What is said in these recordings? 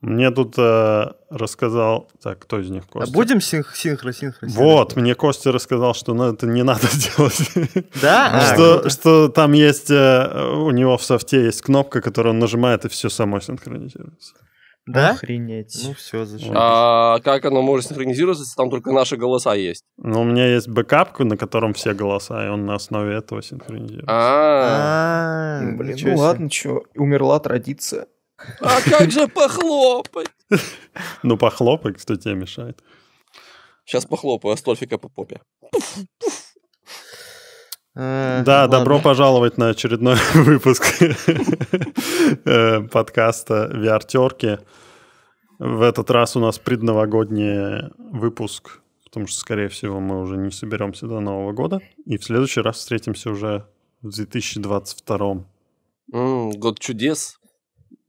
Мне тут э, рассказал... Так, кто из них а Костя? А будем синх синхро, синхро, синхро? Вот, мне Костя рассказал, что ну, это не надо делать. Да? А, что, а, что там есть... Э, у него в софте есть кнопка, которую он нажимает, и все само синхронизируется. Да? Охренеть. Ну все, зачем? А как оно может синхронизироваться, если там только наши голоса есть? Ну, у меня есть бэкап, на котором все голоса, и он на основе этого синхронизируется. А, а блин, ну ладно, что, умерла традиция. А как же похлопать? Ну, похлопай, кто тебе мешает. Сейчас похлопаю Астольфика по попе. Э, да, добро пожаловать на очередной выпуск э, подкаста VR-терки. В этот раз у нас предновогодний выпуск, потому что, скорее всего, мы уже не соберемся до Нового года. И в следующий раз встретимся уже в 2022. Год чудес,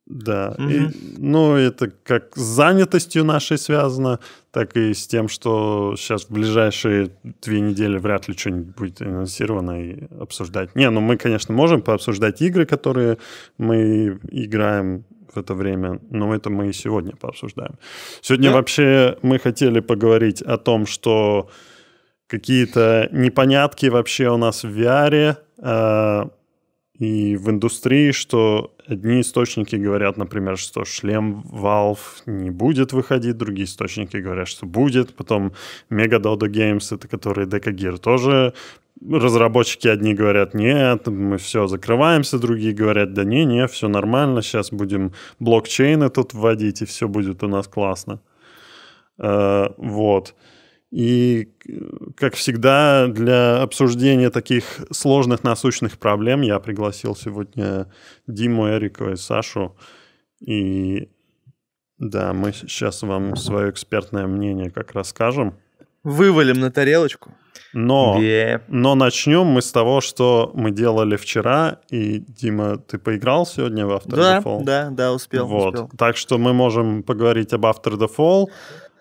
да. Угу. И, ну, это как с занятостью нашей связано, так и с тем, что сейчас в ближайшие две недели вряд ли что-нибудь будет анонсировано и обсуждать. Не, ну мы, конечно, можем пообсуждать игры, которые мы играем в это время, но это мы и сегодня пообсуждаем. Сегодня да. вообще мы хотели поговорить о том, что какие-то непонятки вообще у нас в VR. А, и в индустрии, что одни источники говорят, например, что шлем Valve не будет выходить, другие источники говорят, что будет. Потом Mega Dodo Games, это которые Deca Gear, тоже разработчики одни говорят, нет, мы все закрываемся, другие говорят, да не, не, все нормально, сейчас будем блокчейны тут вводить, и все будет у нас классно. Э, вот. Вот. И, э, как всегда, для обсуждения таких сложных насущных проблем я пригласил сегодня Диму, Эрикова и Сашу. И да, мы сейчас вам свое экспертное мнение как расскажем. Вывалим на тарелочку. Но, yeah. но начнем мы с того, что мы делали вчера. И, Дима, ты поиграл сегодня в After да, the Fall? Да, да, успел, вот. успел. Так что мы можем поговорить об After the Fall.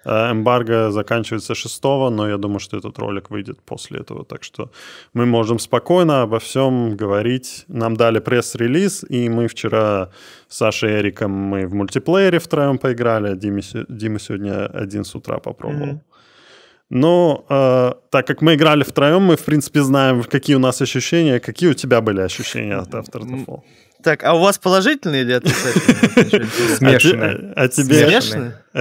Э, эмбарго заканчивается 6 но я думаю, что этот ролик выйдет после этого. Так что мы можем спокойно обо всем говорить. Нам дали пресс-релиз, и мы вчера с Сашей и Эриком мы в мультиплеере втроем поиграли. Дима, Дима сегодня один с утра попробовал. Mm-hmm. Но ну, э, так как мы играли втроем, мы, в принципе, знаем, какие у нас ощущения. Какие у тебя были ощущения от After the Fall? Так, а у вас положительные или отрицательные? Смешанные. А, а,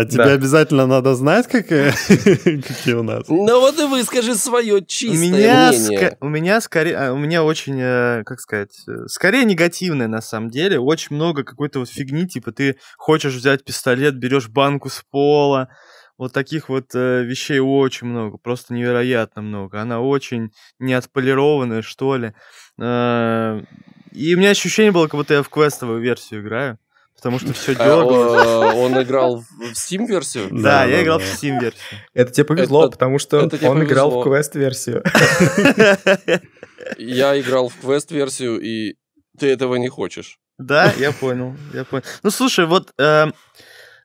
а тебе обязательно надо знать, какие у нас. Ну вот и выскажи свое чистое мнение. У меня скорее, а, у меня очень, э, как сказать, э, скорее негативное на самом деле. Очень много какой-то вот фигни, типа ты хочешь взять пистолет, берешь банку с пола, вот таких вот э, вещей очень много, просто невероятно много. Она очень не отполированная, что ли. Э, и у меня ощущение было, как будто я в квестовую версию играю. Потому что все э, дергалось. Э, он играл в Steam-версию? Да, я играл в Steam-версию. Это тебе повезло, потому что он играл в квест-версию. Я играл в квест-версию, и ты этого не хочешь. Да, я понял, я понял. Ну, слушай, вот эм,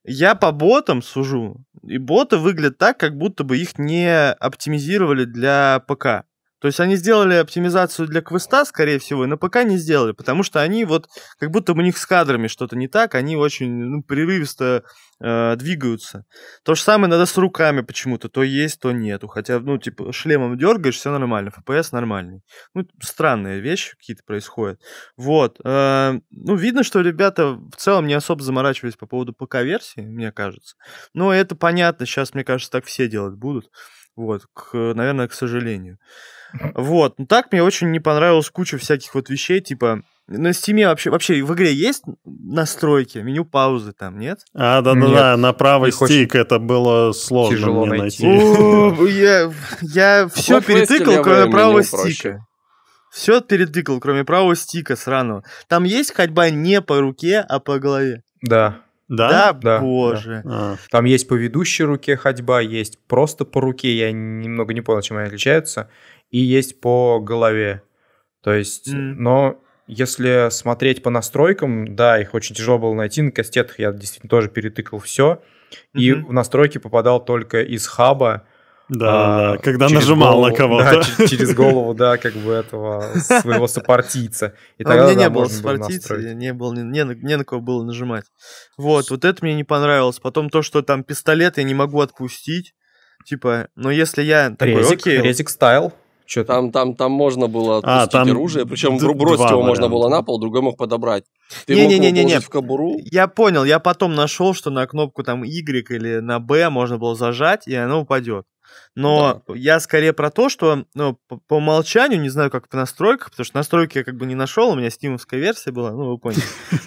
я по ботам сужу, и боты выглядят так, как будто бы их не оптимизировали для ПК. То есть они сделали оптимизацию для квеста, скорее всего, но пока не сделали, потому что они вот, как будто у них с кадрами что-то не так, они очень ну, прерывисто э, двигаются. То же самое надо с руками почему-то, то есть, то нету. Хотя, ну, типа, шлемом дергаешь, все нормально, FPS нормальный. Ну, странные вещи какие-то происходят. Вот. Э, ну, видно, что ребята в целом не особо заморачивались по поводу ПК-версии, мне кажется. Но это понятно, сейчас, мне кажется, так все делать будут. Вот, к, наверное, к сожалению. Вот. Ну так мне очень не понравилась куча всяких вот вещей, типа на стиме вообще, вообще в игре есть настройки, меню паузы там, нет? А, да-да-да, на правый стик хочет... это было сложно Тяжело мне найти. Я, я все перетыкал, кроме правого стика. Все перетыкал, кроме правого стика сраного. Там есть ходьба не по руке, а по голове. Да. Да? Да, да боже. Да. А. Там есть по ведущей руке ходьба, есть просто по руке. Я немного не понял, чем они отличаются и есть по голове. То есть, mm. но если смотреть по настройкам, да, их очень тяжело было найти. На кастетах я действительно тоже перетыкал все. Mm-hmm. И в настройки попадал только из хаба. Да, а, да, когда нажимал голову, на кого-то. Да, через голову, да, как бы этого своего сопартийца. И а тогда, у меня да, не было сопартийца, было не, было, не, не, не на кого было нажимать. Вот, вот это мне не понравилось. Потом то, что там пистолет я не могу отпустить. Типа, но если я... Резик, такой, окей, резик стайл. Что там, там, там можно было а, отпустить а, там оружие, причем д- бросить его можно было на пол, другой мог подобрать. Ты не, мог не, не, не, не. в кобуру. Я понял, я потом нашел, что на кнопку там Y или на B можно было зажать, и оно упадет. Но да. я скорее про то, что ну, по, по умолчанию, не знаю, как в настройках, потому что настройки я как бы не нашел, у меня стимовская версия была, ну, вы поняли.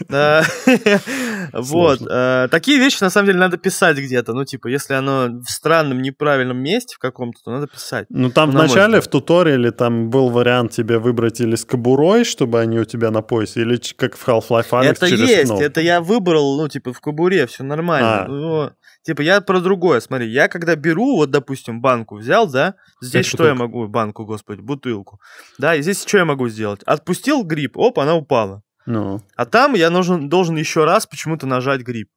Вот. Э, такие вещи, на самом деле, надо писать где-то. Ну, типа, если оно в странном, неправильном месте в каком-то, то надо писать. Ну, там вначале в туториале там был вариант тебе выбрать или с кобурой, чтобы они у тебя на поясе, или как в Half-Life Alyx Это есть, это я выбрал, ну, типа, в кобуре, все нормально. А. Типа, я про другое, смотри, я когда беру, вот, допустим, банку взял, да, здесь что я могу, банку, господи, бутылку, да, и здесь что я могу сделать? Отпустил гриб, оп, она упала. Ну. А там я должен, должен еще раз почему-то нажать гриб,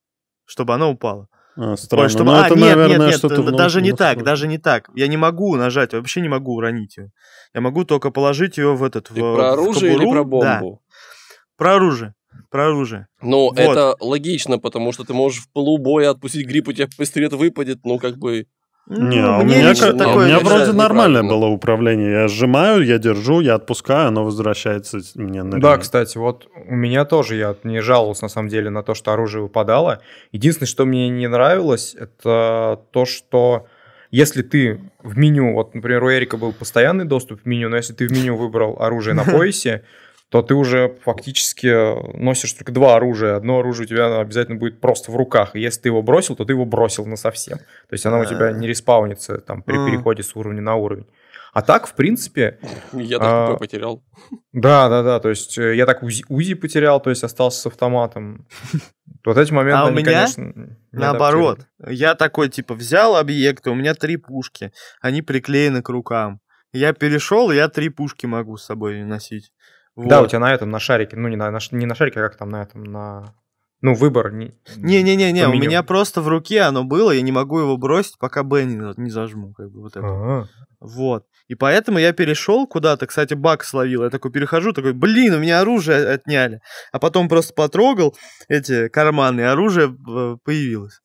чтобы она упала. А, странно. Ой, ну, чтобы... а, это, нет, наверное, нет, нет, что-то даже не так, даже не так. Я не могу нажать, вообще не могу уронить ее. Я могу только положить ее в этот... Ты в, про оружие в кобуру. или про бомбу? Да. Про оружие про оружие. Ну, вот. это логично, потому что ты можешь в полубоя отпустить грипп, у тебя пистолет выпадет, ну, как бы... Не, ну, а у меня, как, такое, у меня вроде нормальное было ну. управление. Я сжимаю, я держу, я отпускаю, оно возвращается мне на Да, кстати, вот у меня тоже, я не жаловался на самом деле на то, что оружие выпадало. Единственное, что мне не нравилось, это то, что если ты в меню, вот, например, у Эрика был постоянный доступ в меню, но если ты в меню выбрал оружие на поясе, то ты уже фактически э, носишь только два оружия. Одно оружие у тебя обязательно будет просто в руках. И если ты его бросил, то ты его бросил на совсем. То есть оно у тебя э. не респаунится там при переходе с уровня на уровень. А так, в принципе... Я так а, потерял. Да, да, да. То есть э, я так УЗИ, потерял, то есть остался с автоматом. Вот эти моменты, а у меня, конечно, наоборот. Я такой, типа, взял объекты, у меня три пушки. Они приклеены к рукам. Я перешел, я три пушки могу с собой носить. Вот. Да, у тебя на этом, на шарике, ну не на, на, не на шарике, а как там на этом, на... Ну, выбор не... Не-не-не, у меня просто в руке оно было, я не могу его бросить, пока Бенни не зажму, как бы вот это. а Вот. И поэтому я перешел куда-то, кстати, Бак словил. Я такой перехожу, такой, блин, у меня оружие отняли. А потом просто потрогал эти карманы, и оружие э, появилось.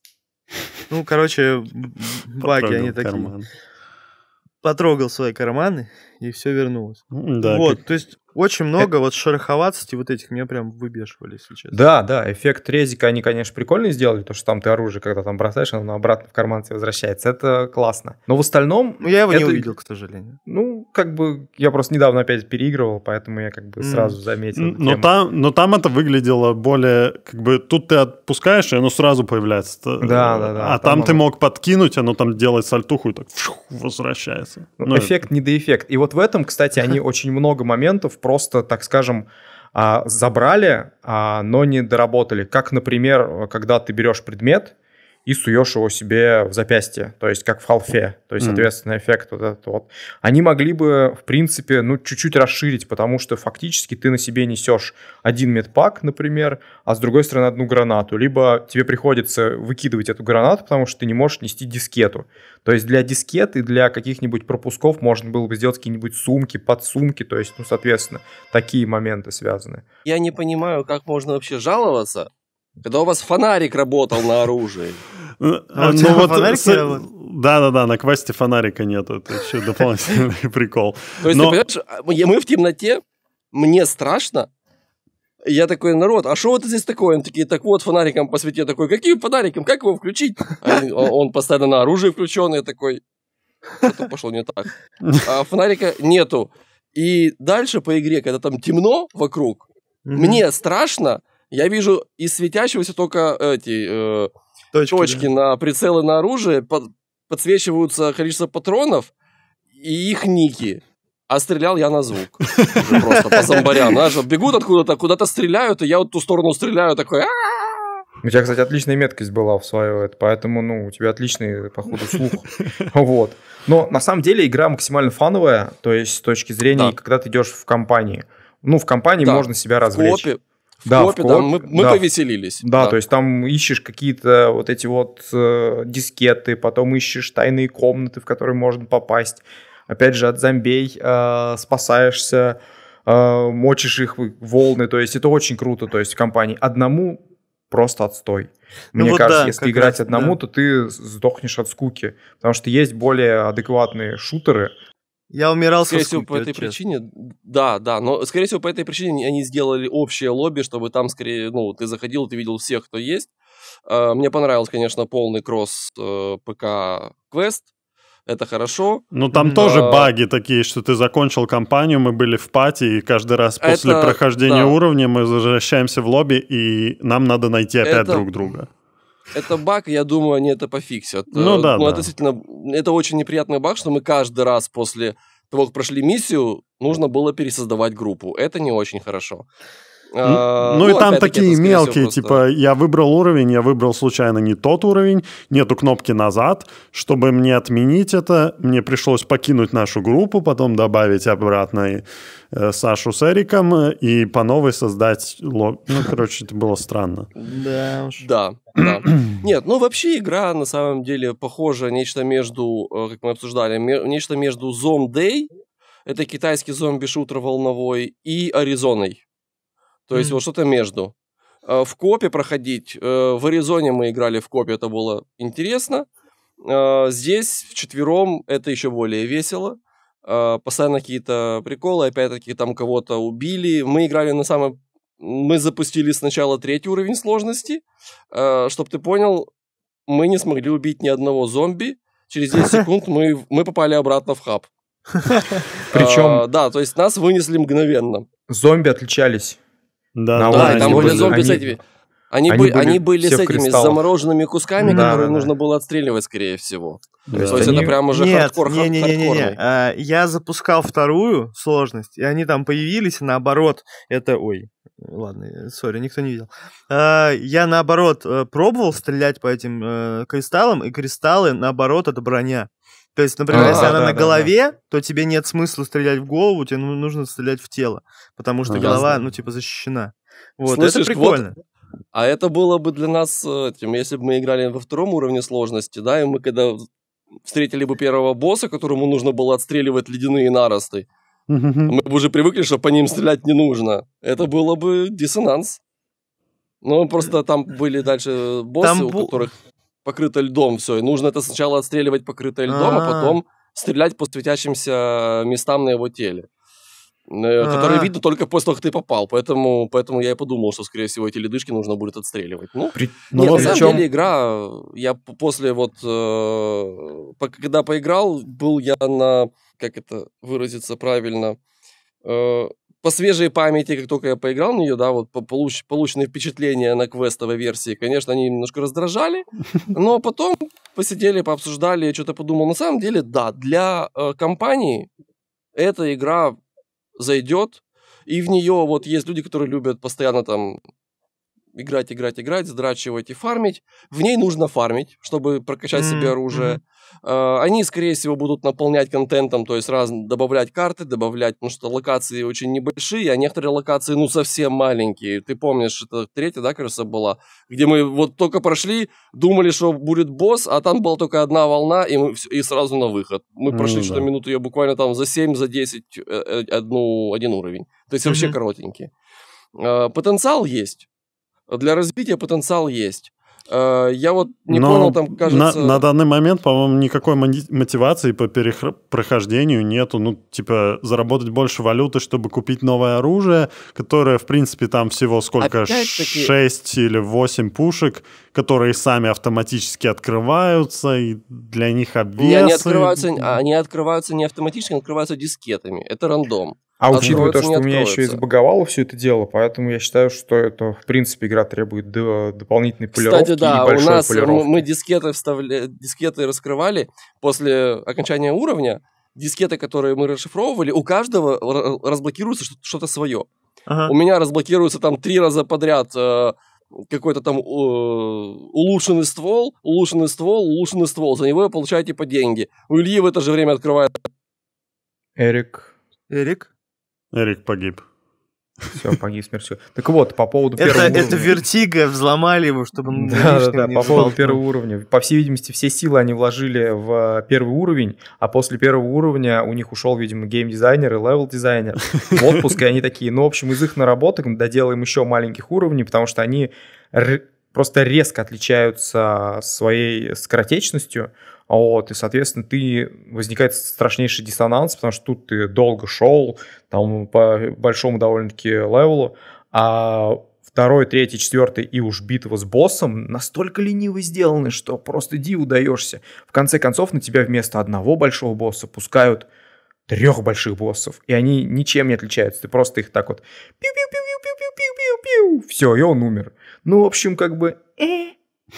Ну, короче, Баки они такие. Потрогал свои карманы, и все вернулось. Да, вот, то есть очень э, много это... вот шероховатости вот этих меня прям выбешивали, сейчас Да, да, эффект резика они, конечно, прикольно сделали, то, что там ты оружие, когда там бросаешь, оно обратно в карман тебе возвращается. Это классно. Но в остальном... Ну, я его это... не увидел, к сожалению. Ну, как бы, я просто недавно опять переигрывал, поэтому я как бы mm. сразу заметил. Но там, но там это выглядело более, как бы, тут ты отпускаешь, и оно сразу появляется. Э, да, да, да. А там, там ты мог подкинуть, оно там делает сальтуху и так фу, возвращается. Ну, эффект, ну, это... эффект И вот в этом, кстати, они очень много моментов просто, так скажем, а, забрали, а, но не доработали. Как, например, когда ты берешь предмет, и суешь его себе в запястье, то есть как в халфе, то есть, соответственно, эффект вот этот вот. Они могли бы, в принципе, ну, чуть-чуть расширить, потому что фактически ты на себе несешь один медпак, например, а с другой стороны одну гранату, либо тебе приходится выкидывать эту гранату, потому что ты не можешь нести дискету. То есть для дискет и для каких-нибудь пропусков можно было бы сделать какие-нибудь сумки, подсумки, то есть, ну, соответственно, такие моменты связаны. Я не понимаю, как можно вообще жаловаться, когда у вас фонарик работал на оружии. Ну, а у Да, да, да, на квасте фонарика нет. Это еще дополнительный прикол. То есть, понимаешь, а, мы в темноте, мне страшно. Я такой, народ, а что это здесь такое? Они такие, так вот, фонариком посвети. Я такой, каким фонариком? Как его включить? А а он постоянно на оружие включен. Я такой, что-то пошло не так. А фонарика нету. И дальше по игре, когда там темно вокруг, мне страшно, я вижу из светящегося только эти э, точки, точки да. на прицелы на оружие, под, подсвечиваются количество патронов и их ники. А стрелял я на звук. Просто по зомбарям. Знаешь, бегут откуда-то, куда-то стреляют, и я вот ту сторону стреляю, такой... У тебя, кстати, отличная меткость была в свое, поэтому, ну, у тебя отличный, походу, слух. Вот. Но на самом деле игра максимально фановая, то есть с точки зрения, когда ты идешь в компании. Ну, в компании можно себя развлечь в да, копе, в коп, там мы, мы да. повеселились. Да, да, то есть там ищешь какие-то вот эти вот э, дискеты, потом ищешь тайные комнаты, в которые можно попасть. Опять же, от зомбей э, спасаешься, э, мочишь их волны, то есть это очень круто, то есть в компании одному просто отстой. Ну Мне вот кажется, да, если играть раз, одному, да. то ты сдохнешь от скуки, потому что есть более адекватные шутеры, я умирал скорее со всего, по этой честно. причине, да, да, но, скорее всего, по этой причине они сделали общее лобби, чтобы там скорее, ну, ты заходил, ты видел всех, кто есть. А, мне понравился, конечно, полный кросс э, ПК-квест, это хорошо. Ну там но... тоже баги такие, что ты закончил кампанию, мы были в пати, и каждый раз после это... прохождения да. уровня мы возвращаемся в лобби, и нам надо найти опять это... друг друга это баг, я думаю, они это пофиксят. Ну э, да, ну, да. действительно, это очень неприятный баг, что мы каждый раз после того, как прошли миссию, нужно было пересоздавать группу. Это не очень хорошо. А, ну, ну, и там такие мелкие, типа, я выбрал уровень, я выбрал случайно не тот уровень, нету кнопки назад, чтобы мне отменить это, мне пришлось покинуть нашу группу, потом добавить обратно э, Сашу с Эриком э, и по новой создать лог. Ну, короче, это было странно. Да Да, да. Нет, ну вообще игра на самом деле похожа нечто между, э, как мы обсуждали, нечто между Zom Day, это китайский зомби-шутер волновой, и Аризоной. То mm есть вот что-то между. Э, в копе проходить, э, в Аризоне мы играли в копе, это было интересно. Э, здесь в четвером это еще более весело. Постоянно какие-то приколы, опять-таки там кого-то убили. Мы играли на самом... Мы запустили сначала третий уровень сложности. Чтобы ты понял, мы не смогли убить ни одного зомби. Через 10 секунд мы, мы попали обратно в хаб. Причем... Да, то есть нас вынесли мгновенно. Зомби отличались. Да, на да, там были зомби с этими... Они, они, бы, были, они были с этими с замороженными кусками, да, которые да, нужно было отстреливать, скорее всего. Да. То есть они... это прям уже Нет, хардкор, не, не, не, не, не. А, я запускал вторую сложность, и они там появились, наоборот, это... Ой, ладно, э, сори, никто не видел. А, я, наоборот, э, пробовал стрелять по этим э, кристаллам, и кристаллы, наоборот, это броня. То есть, например, а, если да, она да, на голове, да. то тебе нет смысла стрелять в голову, тебе нужно стрелять в тело, потому что ну, Ясно. голова, ну, типа, защищена. Вот, Слышишь, это прикольно. Вот, а это было бы для нас, э, тем, если бы мы играли во втором уровне сложности, да, и мы когда встретили бы первого босса, которому нужно было отстреливать ледяные наросты, мы бы уже привыкли, что по ним стрелять не нужно. Это было бы диссонанс. Ну, просто там были дальше боссы, там у бу... которых покрыто льдом все. И нужно это сначала отстреливать покрыто льдом, а, а потом стрелять по светящимся местам на его теле. Э, а. Которые видно только после того, как ты попал. Поэтому, поэтому я и подумал, что, скорее всего, эти ледышки нужно будет отстреливать. Ну, При... нет, ну, на самом деле игра... Я после вот... Э, когда поиграл, был я на... Как это выразиться правильно? Э, по свежей памяти, как только я поиграл в нее, да, вот получ, полученные впечатления на квестовой версии, конечно, они немножко раздражали, но потом посидели, пообсуждали, я что-то подумал. На самом деле, да, для э, компании эта игра зайдет, и в нее вот есть люди, которые любят постоянно там играть, играть, играть, сдрачивать и фармить. В ней нужно фармить, чтобы прокачать mm-hmm. себе оружие. А, они, скорее всего, будут наполнять контентом, то есть раз добавлять карты, добавлять, потому что локации очень небольшие, а некоторые локации, ну, совсем маленькие. Ты помнишь, это третья, да, кажется, была, где мы вот только прошли, думали, что будет босс, а там была только одна волна, и, мы, и сразу на выход. Мы mm-hmm. прошли что-то минуту, я буквально там за 7, за 10 э, э, одну, один уровень. То есть mm-hmm. вообще коротенький. А, потенциал есть для развития потенциал есть. Э, я вот не Но понял, там кажется... На, на данный момент, по-моему, никакой мотивации по перех... прохождению нету. Ну, типа, заработать больше валюты, чтобы купить новое оружие, которое, в принципе, там всего сколько? опять 6 или 8 пушек, которые сами автоматически открываются, и для них обвесы... Ну, и они, открываются, а, они открываются не автоматически, они открываются дискетами. Это рандом. А, а учитывая то, что у меня еще из Боговала все это дело, поэтому я считаю, что это, в принципе, игра требует до дополнительной полировки Кстати, да, и у нас полировки. мы дискеты, вставля... дискеты раскрывали после окончания уровня, дискеты, которые мы расшифровывали, у каждого разблокируется что-то свое. Ага. У меня разблокируется там три раза подряд э, какой-то там э, улучшенный ствол, улучшенный ствол, улучшенный ствол. За него вы получаете по деньги. У Ильи в это же время открывает... Эрик. Эрик? Эрик погиб. Все, погиб смертью. Так вот, по поводу первого это уровня. Это вертига, взломали его, чтобы он Да, да, да, по поводу первого уровня. По всей видимости, все силы они вложили в э, первый уровень, а после первого уровня у них ушел, видимо, геймдизайнер и левел-дизайнер в отпуск, и они такие, ну, в общем, из их наработок доделаем еще маленьких уровней, потому что они просто резко отличаются своей скоротечностью. А вот, и, соответственно, ты возникает страшнейший диссонанс, потому что тут ты долго шел, там по большому довольно-таки левелу, а второй, третий, четвертый и уж битва с боссом настолько лениво сделаны, что просто ди удаешься. В конце концов, на тебя вместо одного большого босса пускают трех больших боссов, и они ничем не отличаются. Ты просто их так вот пиу пиу пиу пиу пиу пиу пиу все, и он умер. Ну, в общем, как бы... Э -э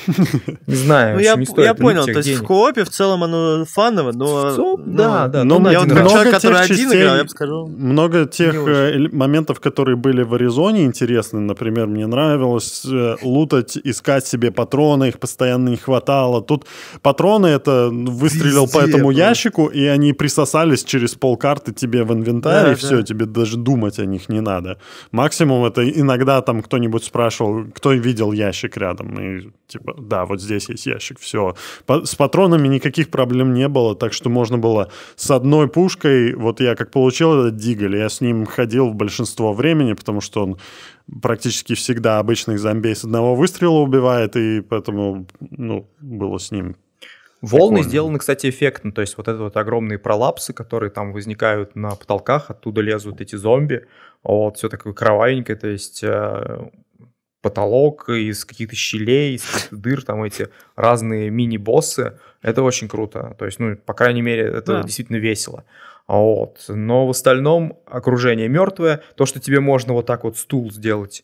Не знаю, ну, я, я понял, то есть денег. в коопе в целом оно фаново, но... ЦОП, ну, да, да. Но я вот человек, который один играл, я бы сказал... Много тех э, моментов, которые были в Аризоне интересны, например, мне нравилось э, лутать, искать себе патроны, их постоянно не хватало. Тут патроны это выстрелил по этому ящику, и они присосались через полкарты тебе в инвентарь, и все, тебе даже думать о них не надо. Максимум это иногда там кто-нибудь спрашивал, кто видел ящик рядом, и типа бы, да, вот здесь есть ящик, все. По, с патронами никаких проблем не было, так что можно было с одной пушкой, вот я как получил этот диголь, я с ним ходил в большинство времени, потому что он практически всегда обычных зомбей с одного выстрела убивает, и поэтому, ну, было с ним Волны Прикольно. сделаны, кстати, эффектно. То есть вот это вот огромные пролапсы, которые там возникают на потолках, оттуда лезут эти зомби. Вот, все такое кровавенькое. То есть э, потолок, из каких-то щелей, из каких-то дыр, там эти разные мини-боссы. Это очень круто. То есть, ну, по крайней мере, это да. действительно весело. Вот. Но в остальном окружение мертвое. То, что тебе можно вот так вот стул сделать,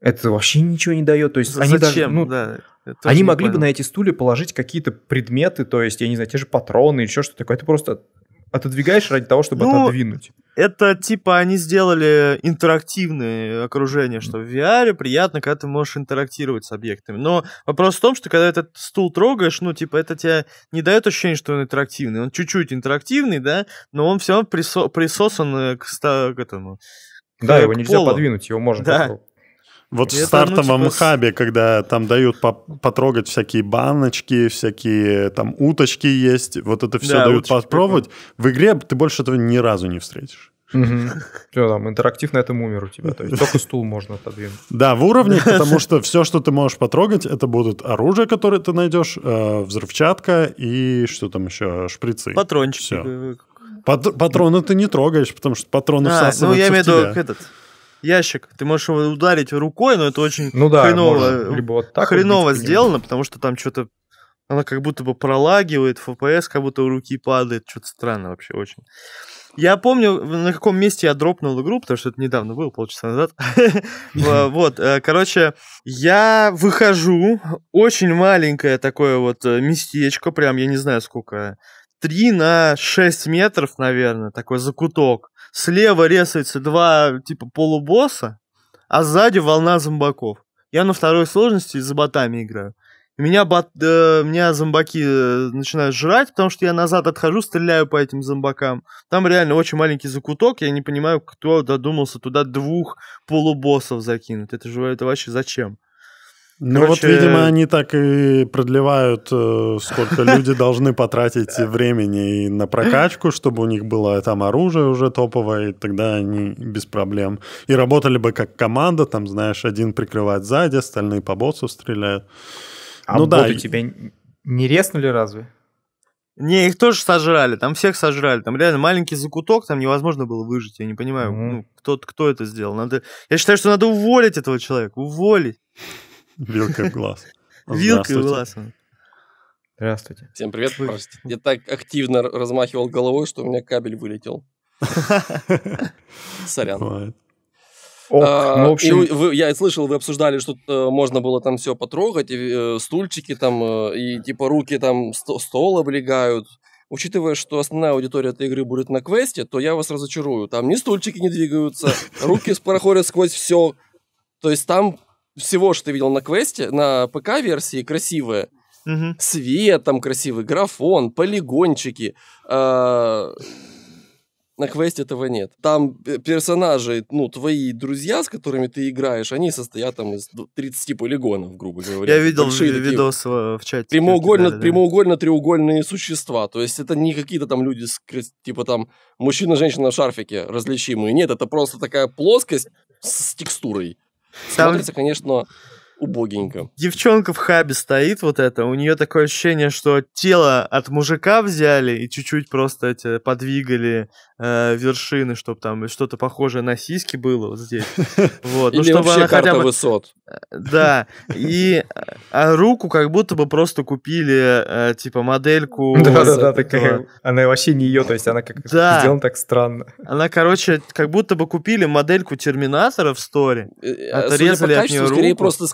это вообще ничего не дает. То есть Зачем? они даже, ну, да. Они могли понял. бы на эти стулья положить какие-то предметы, то есть, я не знаю, те же патроны или еще что-то такое. Это просто отодвигаешь ради того, чтобы ну, отодвинуть. Это типа они сделали интерактивное окружение, что в VR приятно, когда ты можешь интерактировать с объектами. Но вопрос в том, что когда этот стул трогаешь, ну типа это тебе не дает ощущение, что он интерактивный. Он чуть-чуть интерактивный, да, но он все равно присо- присосан к, к этому. К, да, к его к нельзя подвинуть, его можно да. Просто вот это, в ну, стартовом ну, типа... хабе, когда там дают по потрогать всякие баночки, всякие там уточки есть, вот это все да, дают попробовать, прикольно. в игре ты больше этого ни разу не встретишь. Угу. Все, там интерактив на этом умер у тебя. То есть только стул можно отодвинуть. Да, в уровнях, потому что все, что ты можешь потрогать, это будут оружие, которое ты найдешь, э, взрывчатка и что там еще, шприцы. Патрончики. Все. Э, Пат патроны ты не трогаешь, потому что патроны а, всасывают ну я имею в виду этот ящик. Ты можешь его ударить рукой, но это очень ну, да, хреново, можно, либо вот так хреново убить, сделано, потому что там что-то она как будто бы пролагивает, FPS как будто у руки падает, что-то странно вообще очень. Я помню, на каком месте я дропнул игру, потому что это недавно было, полчаса назад. Вот, э, короче, я выхожу, очень маленькое такое вот э, местечко, прям, я не знаю сколько, 3 на 6 метров, наверное, такой закуток. Слева резаются два, типа, полубосса, а сзади волна зомбаков. Я на второй сложности за ботами играю. Меня, бот, э, меня зомбаки э, начинают жрать, потому что я назад отхожу, стреляю по этим зомбакам. Там реально очень маленький закуток, я не понимаю, кто додумался туда двух полубоссов закинуть. Это же это вообще зачем? Ну вот, видимо, они так и продлевают, э, сколько люди должны потратить времени на прокачку, чтобы у них было там оружие уже топовое, и тогда они без проблем. И работали бы как команда, там, знаешь, один прикрывает сзади, остальные по боссу стреляют. А ну да. тебя не резнули разве? Не, их тоже сожрали, там всех сожрали. Там реально маленький закуток, там невозможно было выжить. Я не понимаю, mm-hmm. ну, ну кто, кто это сделал. Надо... Я считаю, что надо уволить этого человека, уволить. Вилкой в глаз. Вилкой в глаз. Здравствуйте. Всем привет. Простите. Я так активно размахивал головой, что у меня кабель вылетел. Сорян. Ок, а, ну, общем... и вы, я слышал, вы обсуждали, что э, можно было там все потрогать, и, э, стульчики там, э, и типа руки там сто, стол облегают. Учитывая, что основная аудитория этой игры будет на квесте, то я вас разочарую. Там ни стульчики не двигаются, руки проходят сквозь все. То есть там всего, что ты видел на квесте, на ПК-версии красивые. Угу. Свет там красивый, графон, полигончики. Э на квесте этого нет. Там персонажи, ну, твои друзья, с которыми ты играешь, они состоят там из 30 полигонов, грубо говоря. Я видел Большие видос в, э, в чате. Прямоугольно, да, да. прямоугольно-треугольные существа. То есть это не какие-то там люди, с, типа там мужчина-женщина в шарфике различимые. Нет, это просто такая плоскость с текстурой. Там... Смотрится, конечно, убогенько. Девчонка в хабе стоит вот это, у нее такое ощущение, что тело от мужика взяли и чуть-чуть просто эти подвигали, э, вершины, чтобы там что-то похожее на сиськи было вот здесь. Вот. Ну, Или чтобы вообще она карта хотя бы... высот. Э, да. И а руку как будто бы просто купили, э, типа, модельку. Да-да-да, такая. Она вообще не ее, то есть она как да. сделана так странно. Она, короче, как будто бы купили модельку Терминатора в сторе, э, э, отрезали от нее руку. скорее просто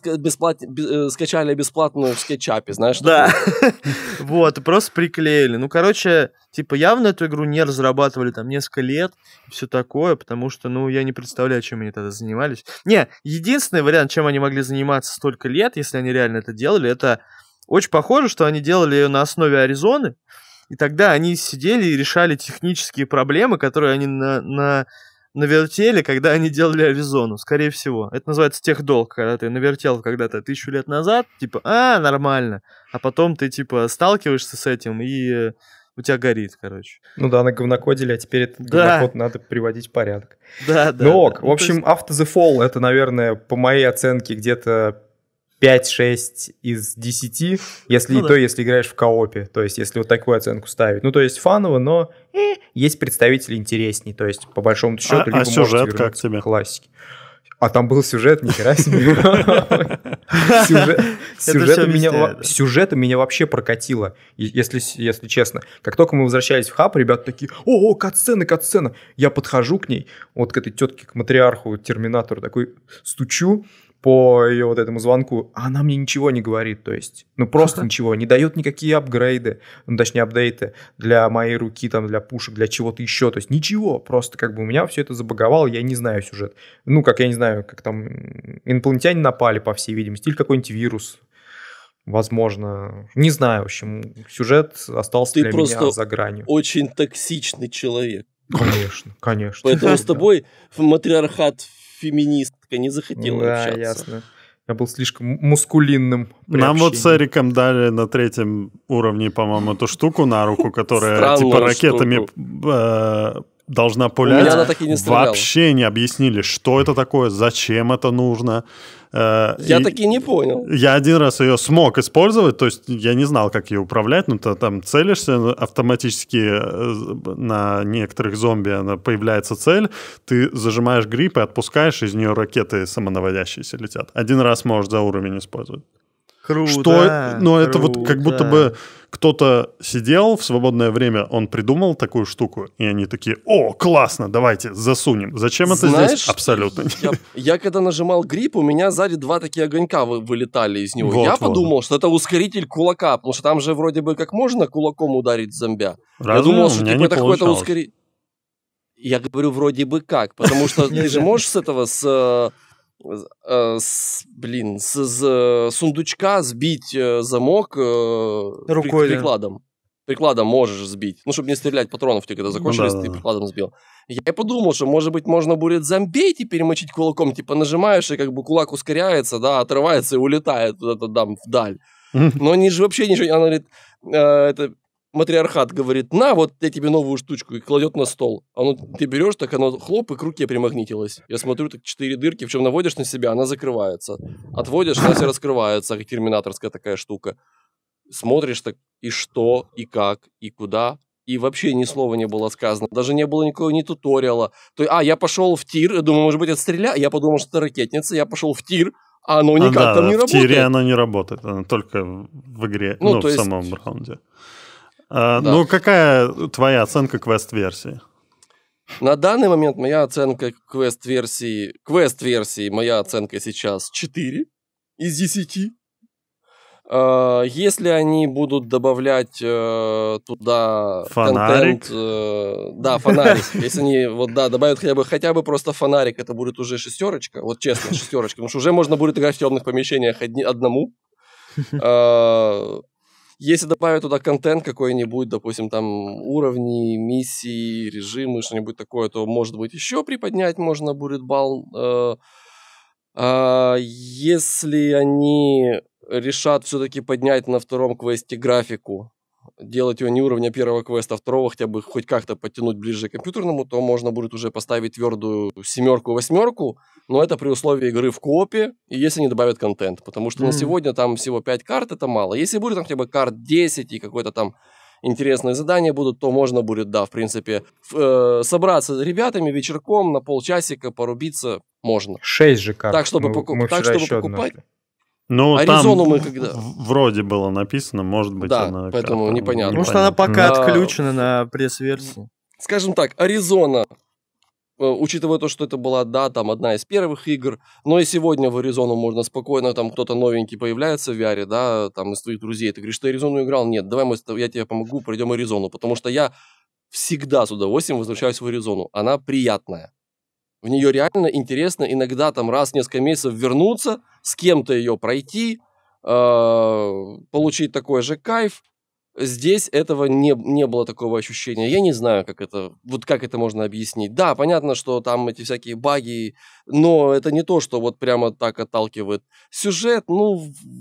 скачали бесплатно в скетчапе, знаешь? Да. Вот, просто приклеили. Ну, короче, Типа, явно эту игру не разрабатывали там несколько лет, все такое, потому что, ну, я не представляю, чем они тогда занимались. Не, единственный вариант, чем они могли заниматься столько лет, если они реально это делали, это очень похоже, что они делали ее на основе Аризоны, и тогда они сидели и решали технические проблемы, которые они на, на, на навертели, когда они делали Аризону, скорее всего. Это называется техдолг, когда ты навертел когда-то тысячу лет назад, типа, а, нормально. А потом ты, типа, сталкиваешься с этим и у тебя горит, короче. Ну да, на говнокодили, а теперь этот да. говнокод надо приводить в порядок. Да, да. Ну ок, да. в ну, общем, ну, есть... After the Fall это, наверное, по моей оценке где-то 5-6 из 10, если ну, и да. то, если играешь в коопе, то есть если вот такую оценку ставить. Ну, то есть фаново, но э, есть представители интересней, то есть по большому а, счету... А, либо а сюжет как тебе? Классики. А там был сюжет, ни хера себе. Сюжет, меня, да. сюжет меня вообще прокатило, если, если честно. Как только мы возвращались в хаб, ребята такие, о, о катсцена, катсцена. Я подхожу к ней, вот к этой тетке, к матриарху, терминатору, такой стучу, по ее вот этому звонку, а она мне ничего не говорит, то есть, ну просто ничего, не дает никакие апгрейды, ну точнее апдейты для моей руки, там, для пушек, для чего-то еще, то есть ничего, просто как бы у меня все это забаговало, я не знаю сюжет. Ну, как я не знаю, как там инопланетяне напали, по всей видимости, или какой-нибудь вирус, возможно, не знаю, в общем, сюжет остался Ты для меня за гранью. очень токсичный человек. Конечно, конечно. Поэтому с тобой матриархат феминистка, не захотела да, общаться. ясно. Я был слишком мускулинным. Нам общении. вот с Эриком дали на третьем уровне, по-моему, эту штуку на руку, которая типа ракетами должна пулять. меня она так и не стреляла. Вообще не объяснили, что это такое, зачем это нужно. Э, я и таки не понял. Я один раз ее смог использовать, то есть я не знал, как ее управлять, но ну, ты там целишься ну, автоматически э, на некоторых зомби она появляется цель, ты зажимаешь грипп и отпускаешь, из нее ракеты самонаводящиеся летят. Один раз можешь за уровень использовать. Круто. Что, но круто. это вот как будто бы кто-то сидел в свободное время, он придумал такую штуку, и они такие, о, классно, давайте засунем. Зачем это Знаешь, здесь? Абсолютно. Я, я когда нажимал грипп, у меня сзади два такие огонька вы, вылетали из него. Вот, я вот. подумал, что это ускоритель кулака, потому что там же вроде бы как можно кулаком ударить зомбя. Разве? Я думал, что типа, это какой-то ускоритель. Я говорю вроде бы как, потому что ты же можешь с этого, с э, Э, с, блин, с, с сундучка сбить э, замок э, Рукой, при, прикладом. Прикладом можешь сбить. Ну, чтобы не стрелять, патронов тебе типа, когда закончились, ну, да, ты прикладом сбил. Я и подумал, что, может быть, можно будет зомбей теперь мочить кулаком. Типа нажимаешь, и как бы кулак ускоряется, да, отрывается и улетает куда-то там вдаль. Но они же вообще ничего... Она говорит, э, это матриархат говорит, на, вот я тебе новую штучку, и кладет на стол. Оно, ты берешь, так оно хлоп, и к руке примагнитилось. Я смотрю, так четыре дырки, в чем наводишь на себя, она закрывается. Отводишь, она все раскрывается, как терминаторская такая штука. Смотришь так, и что, и как, и куда, и вообще ни слова не было сказано. Даже не было никакого ни туториала. То, а, я пошел в тир, думаю, может быть, это Я подумал, что это ракетница. Я пошел в тир, а оно никак а, да, там не в работает. В тире оно не работает, оно только в игре, ну, ну в есть... самом раунде. Э, да. Ну, какая твоя оценка квест-версии? На данный момент моя оценка квест-версии, квест-версии, моя оценка сейчас 4 из 10. Э, если они будут добавлять э, туда фонарик. контент, да, фонарик. Если они вот да добавят хотя бы хотя бы просто фонарик, это будет уже шестерочка. Вот честно шестерочка, потому что уже можно будет играть в темных помещениях одни, одному. Если добавить туда контент какой-нибудь, допустим, там уровни, миссии, режимы, что-нибудь такое, то, может быть, еще приподнять можно будет балл. Э. А если они решат все-таки поднять на втором квесте графику, делать его не уровня первого квеста, а второго хотя бы хоть как-то подтянуть ближе к компьютерному, то можно будет уже поставить твердую семерку-восьмерку, но это при условии игры в коопе, и если не добавят контент, потому что mm. на сегодня там всего 5 карт, это мало. Если будет там хотя бы карт 10 и какое то там интересные задания будут, то можно будет, да, в принципе, э, собраться с ребятами вечерком на полчасика порубиться можно. Шесть же карт. Так, чтобы, мы, поку- мы так, чтобы покупать... Однажды. Ну, Аризону там мы когда... вроде было написано, может быть, да, она... поэтому как-то... непонятно. Может, она пока да. отключена на пресс-версии. Скажем так, Аризона, э, учитывая то, что это была, да, там одна из первых игр, но и сегодня в Аризону можно спокойно, там кто-то новенький появляется в VR, да, там из твоих друзей, ты говоришь, ты Аризону играл? Нет, давай мы, я тебе помогу, пройдем Аризону, потому что я всегда с удовольствием возвращаюсь в Аризону, она приятная. В нее реально интересно иногда там раз в несколько месяцев вернуться, с кем-то ее пройти, э, получить такой же кайф. Здесь этого не, не было такого ощущения. Я не знаю, как это, вот как это можно объяснить. Да, понятно, что там эти всякие баги, но это не то, что вот прямо так отталкивает. Сюжет, ну,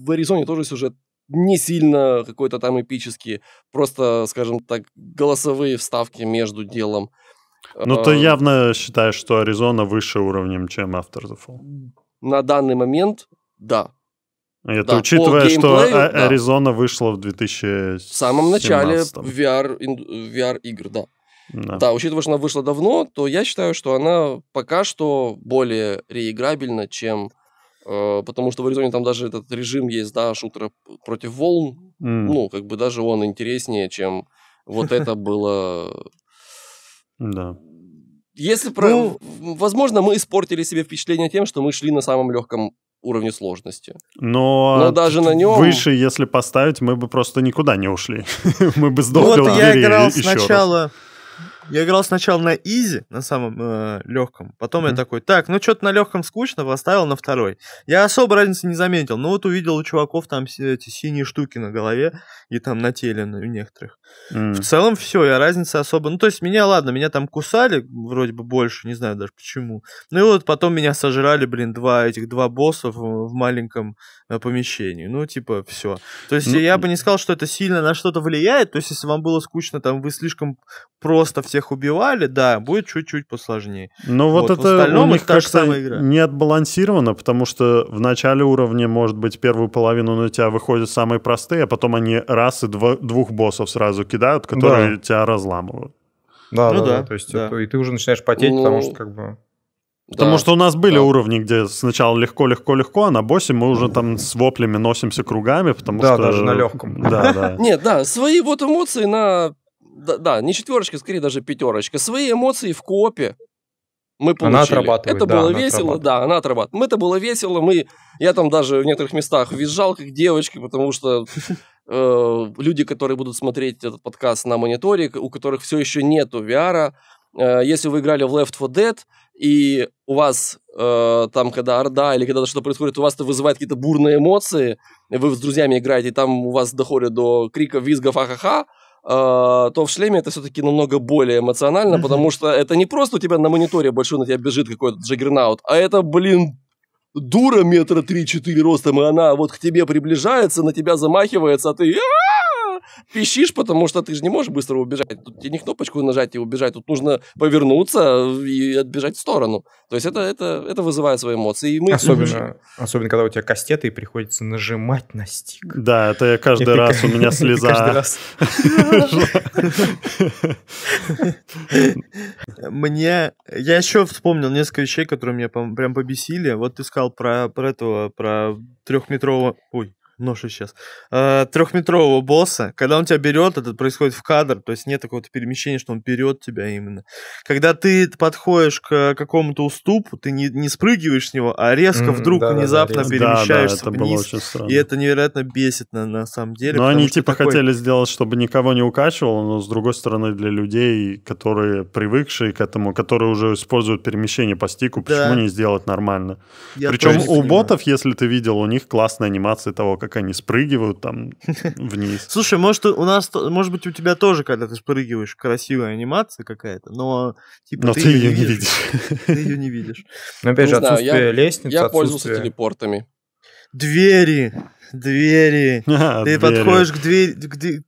в Аризоне тоже сюжет не сильно какой-то там эпический, просто, скажем так, голосовые вставки между делом. Ну, ты эм. явно считаешь, что Аризона выше уровнем, чем After the Fall. На данный момент, да. Это да, учитывая, что а- да. Аризона вышла в 2000 В самом начале VR, VR игр, да. да. Да, учитывая, что она вышла давно, то я считаю, что она пока что более реиграбельна, чем... Э, потому что в Аризоне там даже этот режим есть, да, шутера против волн. Mm. Ну, как бы даже он интереснее, чем вот это было да. Если про... Ну, возможно, мы испортили себе впечатление тем, что мы шли на самом легком уровне сложности. Но, Но даже на нем... Выше, если поставить, мы бы просто никуда не ушли. мы бы сдохли вот я играл сначала... Раз. Я играл сначала на изи, на самом э, легком. Потом mm-hmm. я такой, так, ну что-то на легком скучно, поставил на второй. Я особо разницы не заметил. Но вот увидел у чуваков там эти синие штуки на голове и там на теле у некоторых. Mm-hmm. В целом все, я разницы особо... Ну то есть меня, ладно, меня там кусали вроде бы больше, не знаю даже почему. Ну и вот потом меня сожрали, блин, два этих, два боссов в маленьком э, помещении. Ну типа все. То есть ну... я бы не сказал, что это сильно на что-то влияет. То есть если вам было скучно, там вы слишком просто все всех убивали, да, будет чуть-чуть посложнее. Но ну, вот, вот это у них как-то не отбалансировано, потому что в начале уровня, может быть, первую половину на ну, тебя выходят самые простые, а потом они раз и два, двух боссов сразу кидают, которые да. тебя разламывают. Да, ну да, да, да. То есть да. Это, и ты уже начинаешь потеть, ну... потому что как бы Потому да, что у нас были да. уровни, где сначала легко-легко-легко, а на боссе мы уже там с воплями носимся кругами, потому да, что... Да, даже на легком. Да, да. Нет, да, свои вот эмоции на да, да, не четверочка, скорее даже пятерочка. Свои эмоции в копе мы получили. Она отрабатывает, это да, было она весело, да, она отрабатывает. Мы это было весело, мы, я там даже в некоторых местах визжал как девочки, потому что э, люди, которые будут смотреть этот подкаст на мониторе, у которых все еще нету VR, э, если вы играли в Left 4 Dead и у вас э, там, когда орда или когда что-то происходит, у вас это вызывает какие-то бурные эмоции, вы с друзьями играете, и там у вас доходит до криков, визгов, ха-ха. А, то в шлеме это все-таки намного более эмоционально, потому что это не просто у тебя на мониторе большой на тебя бежит какой-то джаггернаут, а это, блин, дура метра три-четыре ростом, и она вот к тебе приближается, на тебя замахивается, а ты... «А!» пищишь, потому что ты же не можешь быстро убежать. Тут тебе не кнопочку нажать и убежать, тут нужно повернуться и отбежать в сторону. То есть это, это, это вызывает свои эмоции. И мы особенно, особенно, когда у тебя кастеты, и приходится нажимать на стик. Да, это я каждый это раз, как... у меня слеза. Мне... Я еще вспомнил несколько вещей, которые меня прям побесили. Вот ты сказал про этого, про трехметрового... Ой, нож исчез, а, трехметрового босса, когда он тебя берет, это происходит в кадр, то есть нет такого перемещения, что он берет тебя именно. Когда ты подходишь к какому-то уступу, ты не, не спрыгиваешь с него, а резко mm, вдруг да, внезапно да, перемещаешься да, да, это вниз, и это невероятно бесит на, на самом деле. Но они типа такой... хотели сделать, чтобы никого не укачивало, но с другой стороны для людей, которые привыкшие к этому, которые уже используют перемещение по стику, да. почему не сделать нормально? Я Причем у ботов, если ты видел, у них классная анимация того, как как они спрыгивают там вниз. Слушай, может, у нас, может быть, у тебя тоже, когда ты спрыгиваешь, красивая анимация какая-то, но типа но ты, ты ее не видишь. Ты ее не видишь. Но ну, опять же, ну, отсутствие лестницы. Я пользовался телепортами. Двери! Двери. А, ты двери. подходишь к двери,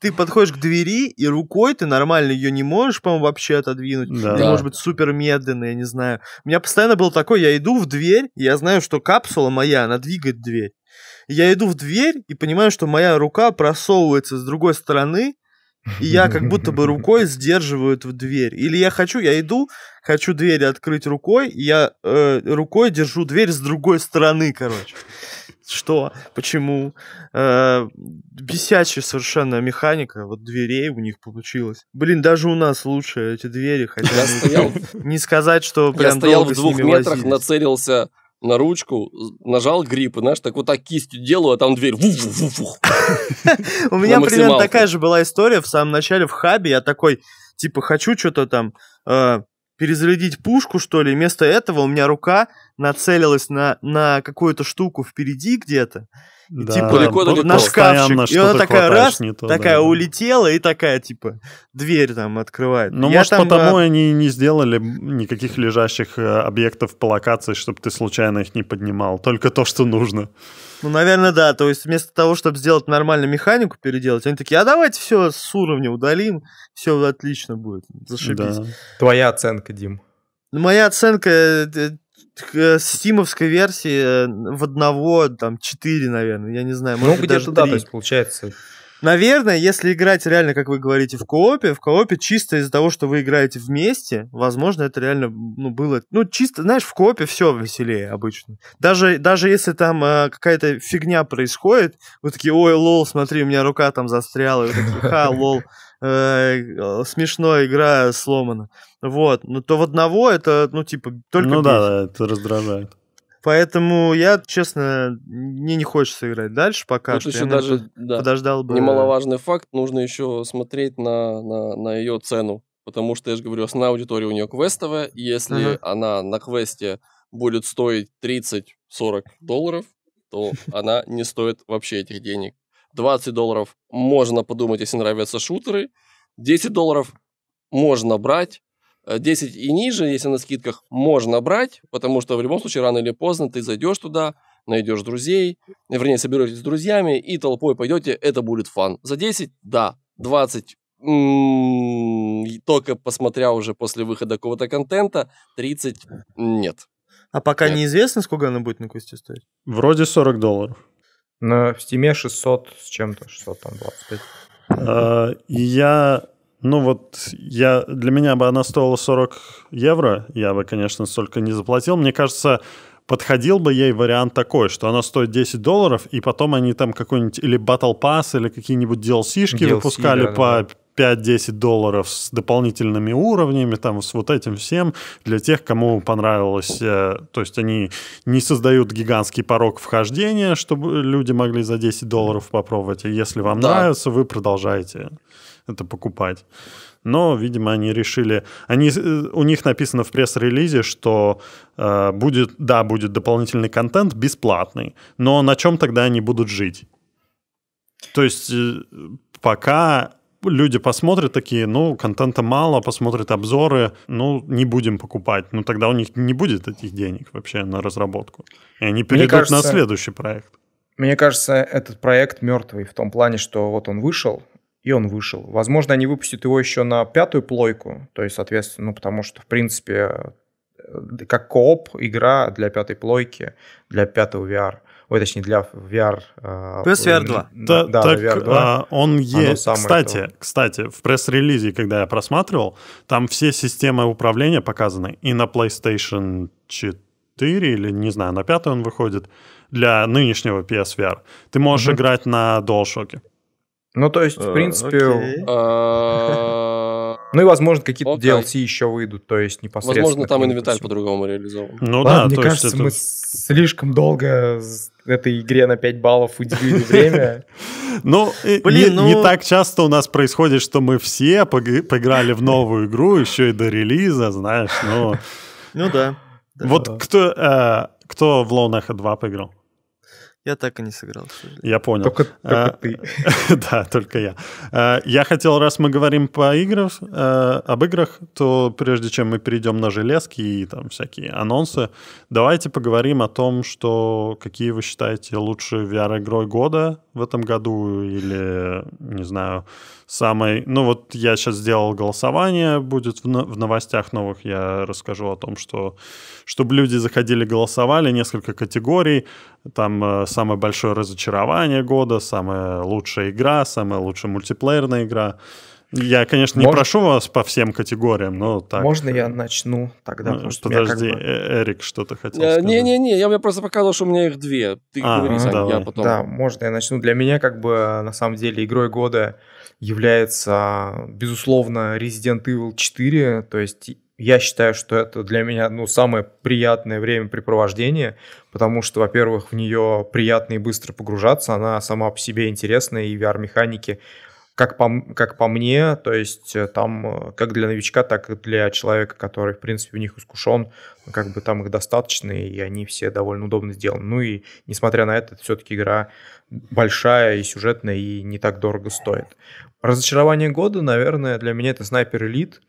ты подходишь к двери и рукой ты нормально ее не можешь, по-моему, вообще отодвинуть. Да. Или, может быть, супер медленно, я не знаю. У меня постоянно было такое, я иду в дверь, я знаю, что капсула моя, она двигает дверь. Я иду в дверь и понимаю, что моя рука просовывается с другой стороны, и я как будто бы рукой сдерживаю эту дверь. Или я хочу, я иду, хочу дверь открыть рукой, и я э, рукой держу дверь с другой стороны, короче. Что? Почему? Э, бесячая совершенно механика вот дверей у них получилась. Блин, даже у нас лучше эти двери, хотя не сказать, что прям Я стоял в двух метрах, нацелился на ручку, нажал грипп, и, знаешь, так вот так кистью делаю, а там дверь. У меня примерно такая же была история в самом начале в хабе. Я такой, типа, хочу что-то там э, перезарядить пушку, что ли. Вместо этого у меня рука нацелилась на, на какую-то штуку впереди где-то да, типа далеко, далеко. на шкафчик. И она такая раз, не то, такая да. улетела и такая типа дверь там открывает. Ну, может, там... Э, потому они не сделали никаких лежащих э, объектов по локации, чтобы ты случайно их не поднимал. Только то, что нужно. Ну, наверное, да. То есть вместо того, чтобы сделать нормальную механику, переделать, они такие, а давайте все с уровня удалим, все отлично будет, зашибись. Да. Твоя оценка, Дим. Моя оценка э, Э, стимовской версии э, в одного, там, четыре, наверное, я не знаю, ну, может ну, быть, даже туда, 3. то есть, получается. Наверное, если играть реально, как вы говорите, в коопе, в коопе чисто из-за того, что вы играете вместе, возможно, это реально ну, было... Ну, чисто, знаешь, в коопе все веселее обычно. Даже, даже если там э, какая-то фигня происходит, вы такие, ой, лол, смотри, у меня рука там застряла, и вы такие, ха, лол э, смешно, игра сломана. Вот, но ну, то в одного это, ну типа, только... Ну да, да, это раздражает. Поэтому я, честно, мне не хочется играть дальше пока Тут что. Еще я даже да, подождал бы. Немаловажный факт, нужно еще смотреть на, на, на ее цену. Потому что, я же говорю, основная аудитория у нее квестовая. Если uh-huh. она на квесте будет стоить 30-40 долларов, то она не стоит вообще этих денег. 20 долларов можно подумать, если нравятся шутеры. 10 долларов можно брать. 10 э, и ниже, если на скидках, можно брать, потому что в любом случае рано или поздно ты зайдешь туда, найдешь друзей, вернее, соберетесь с друзьями и толпой пойдете, это будет фан. За 10, да, 20, м-м, только посмотря уже после выхода какого-то контента, 30, нет. А пока нет. неизвестно, сколько она будет на кусте стоить? Вроде 40 долларов. На в Steam 600 с чем-то, 625. А, я, ну вот, я, для меня бы она стоила 40 евро, я бы, конечно, столько не заплатил. Мне кажется, подходил бы ей вариант такой, что она стоит 10 долларов, и потом они там какой-нибудь или Battle Pass, или какие-нибудь DLC-шки DLC, выпускали да, по да. 5-10 долларов с дополнительными уровнями, там, с вот этим всем, для тех, кому понравилось. Э, то есть они не создают гигантский порог вхождения, чтобы люди могли за 10 долларов попробовать. И если вам да. нравится, вы продолжаете это покупать. Но, видимо, они решили... Они, э, у них написано в пресс-релизе, что э, будет, да, будет дополнительный контент бесплатный, но на чем тогда они будут жить? То есть э, пока люди посмотрят такие, ну, контента мало, посмотрят обзоры, ну, не будем покупать. Ну, тогда у них не будет этих денег вообще на разработку. И они перейдут кажется, на следующий проект. Мне кажется, этот проект мертвый в том плане, что вот он вышел, и он вышел. Возможно, они выпустят его еще на пятую плойку, то есть, соответственно, ну, потому что, в принципе, э, как кооп игра для пятой плойки, для пятого VR – ой, точнее, для VR... Плюс VR 2. Да, да так, VR 2. А, он есть. Кстати, то. кстати, в пресс-релизе, когда я просматривал, там все системы управления показаны и на PlayStation 4, или, не знаю, на 5 он выходит для нынешнего PS VR Ты можешь mm-hmm. играть на DualShock. Ну, то есть, в э, принципе... Э, ну и, возможно, какие-то DLC еще выйдут, то есть непосредственно. Возможно, там инвентарь по-другому реализован. Ну да, мне кажется, мы слишком долго этой игре на 5 баллов уделили время. Ну, не, ну- так часто у нас происходит, что мы все поиграли в новую игру, еще и до релиза, знаешь, ну... Ну да. Вот кто, э, кто в Лоунаха 2 поиграл? Я так и не сыграл. Я понял. Только, только а, ты. да, только я. А, я хотел, раз мы говорим по играм, а, об играх, то прежде чем мы перейдем на железки и там всякие анонсы, давайте поговорим о том, что какие вы считаете лучшие VR-игрой года в этом году или, не знаю, самой... Ну вот я сейчас сделал голосование, будет в, в новостях новых я расскажу о том, что чтобы люди заходили, голосовали, несколько категорий, там э, самое большое разочарование года, самая лучшая игра, самая лучшая мультиплеерная игра. Я, конечно, не Может... прошу вас по всем категориям, но так. Можно я начну тогда? Ну, подожди, как бы... Э, Эрик что-то хотел э, сказать. Не-не-не, я мне просто показывал, что у меня их две. Ты а, говори, ну, я потом. Да, можно я начну. Для меня как бы э, на самом деле игрой года является, безусловно, Resident Evil 4. То есть я считаю, что это для меня ну, самое приятное времяпрепровождение, потому что, во-первых, в нее приятно и быстро погружаться, она сама по себе интересная, и VR-механики как по, как по мне, то есть э, там э, как для новичка, так и для человека, который, в принципе, в них искушен, ну, как бы там их достаточно, и они все довольно удобно сделаны. Ну и, несмотря на это, это все-таки игра большая и сюжетная, и не так дорого стоит. Разочарование года, наверное, для меня это Снайпер Элит,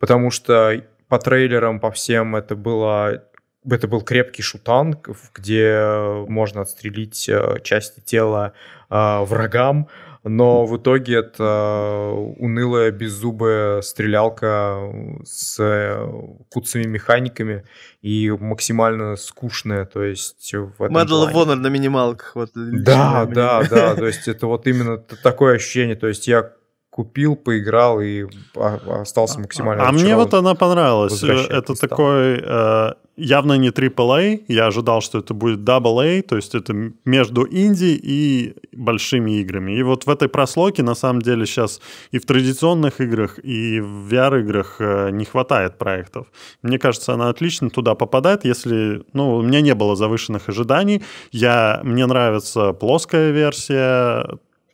потому что по трейлерам, по всем это было это был крепкий шутан, где можно отстрелить э, части тела э, врагам, но в итоге это унылая беззубая стрелялка с э, куцами механиками и максимально скучная, то есть... В вонер на минималках. Вот, да, да, да, то есть это вот именно такое ощущение, то есть я купил, поиграл и а, остался а, а, максимально. А, мне вот она понравилась. Это такой э, явно не AAA, я ожидал, что это будет AA, то есть это между инди и большими играми. И вот в этой прослойке, на самом деле, сейчас и в традиционных играх, и в VR-играх э, не хватает проектов. Мне кажется, она отлично туда попадает, если... Ну, у меня не было завышенных ожиданий. Я, мне нравится плоская версия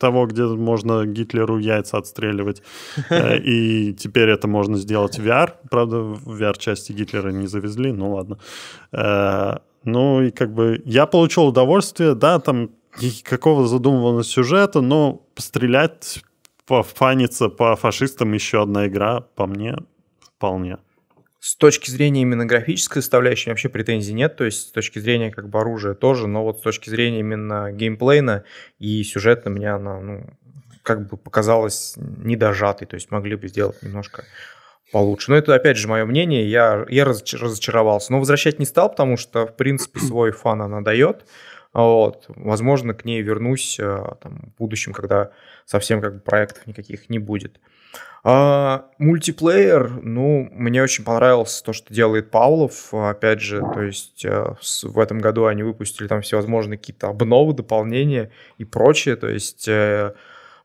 того, где можно Гитлеру яйца отстреливать. Э, и теперь это можно сделать в VR. Правда, в VR-части Гитлера не завезли, ну ладно. Э, ну и как бы я получил удовольствие, да, там никакого задумыванного сюжета, но стрелять, пофаниться по фашистам еще одна игра по мне вполне. С точки зрения именно графической составляющей вообще претензий нет, то есть с точки зрения как бы оружия тоже, но вот с точки зрения именно геймплейна и сюжета меня она, ну, как бы показалась недожатой, то есть могли бы сделать немножко получше. Но это, опять же, мое мнение, я, я разочаровался. Но возвращать не стал, потому что, в принципе, свой фан она дает. Вот. Возможно, к ней вернусь э, там, в будущем, когда совсем как бы проектов никаких не будет. А, мультиплеер, ну, мне очень понравилось то, что делает Павлов, опять же, то есть э, в этом году они выпустили там всевозможные какие-то обновы, дополнения и прочее, то есть э,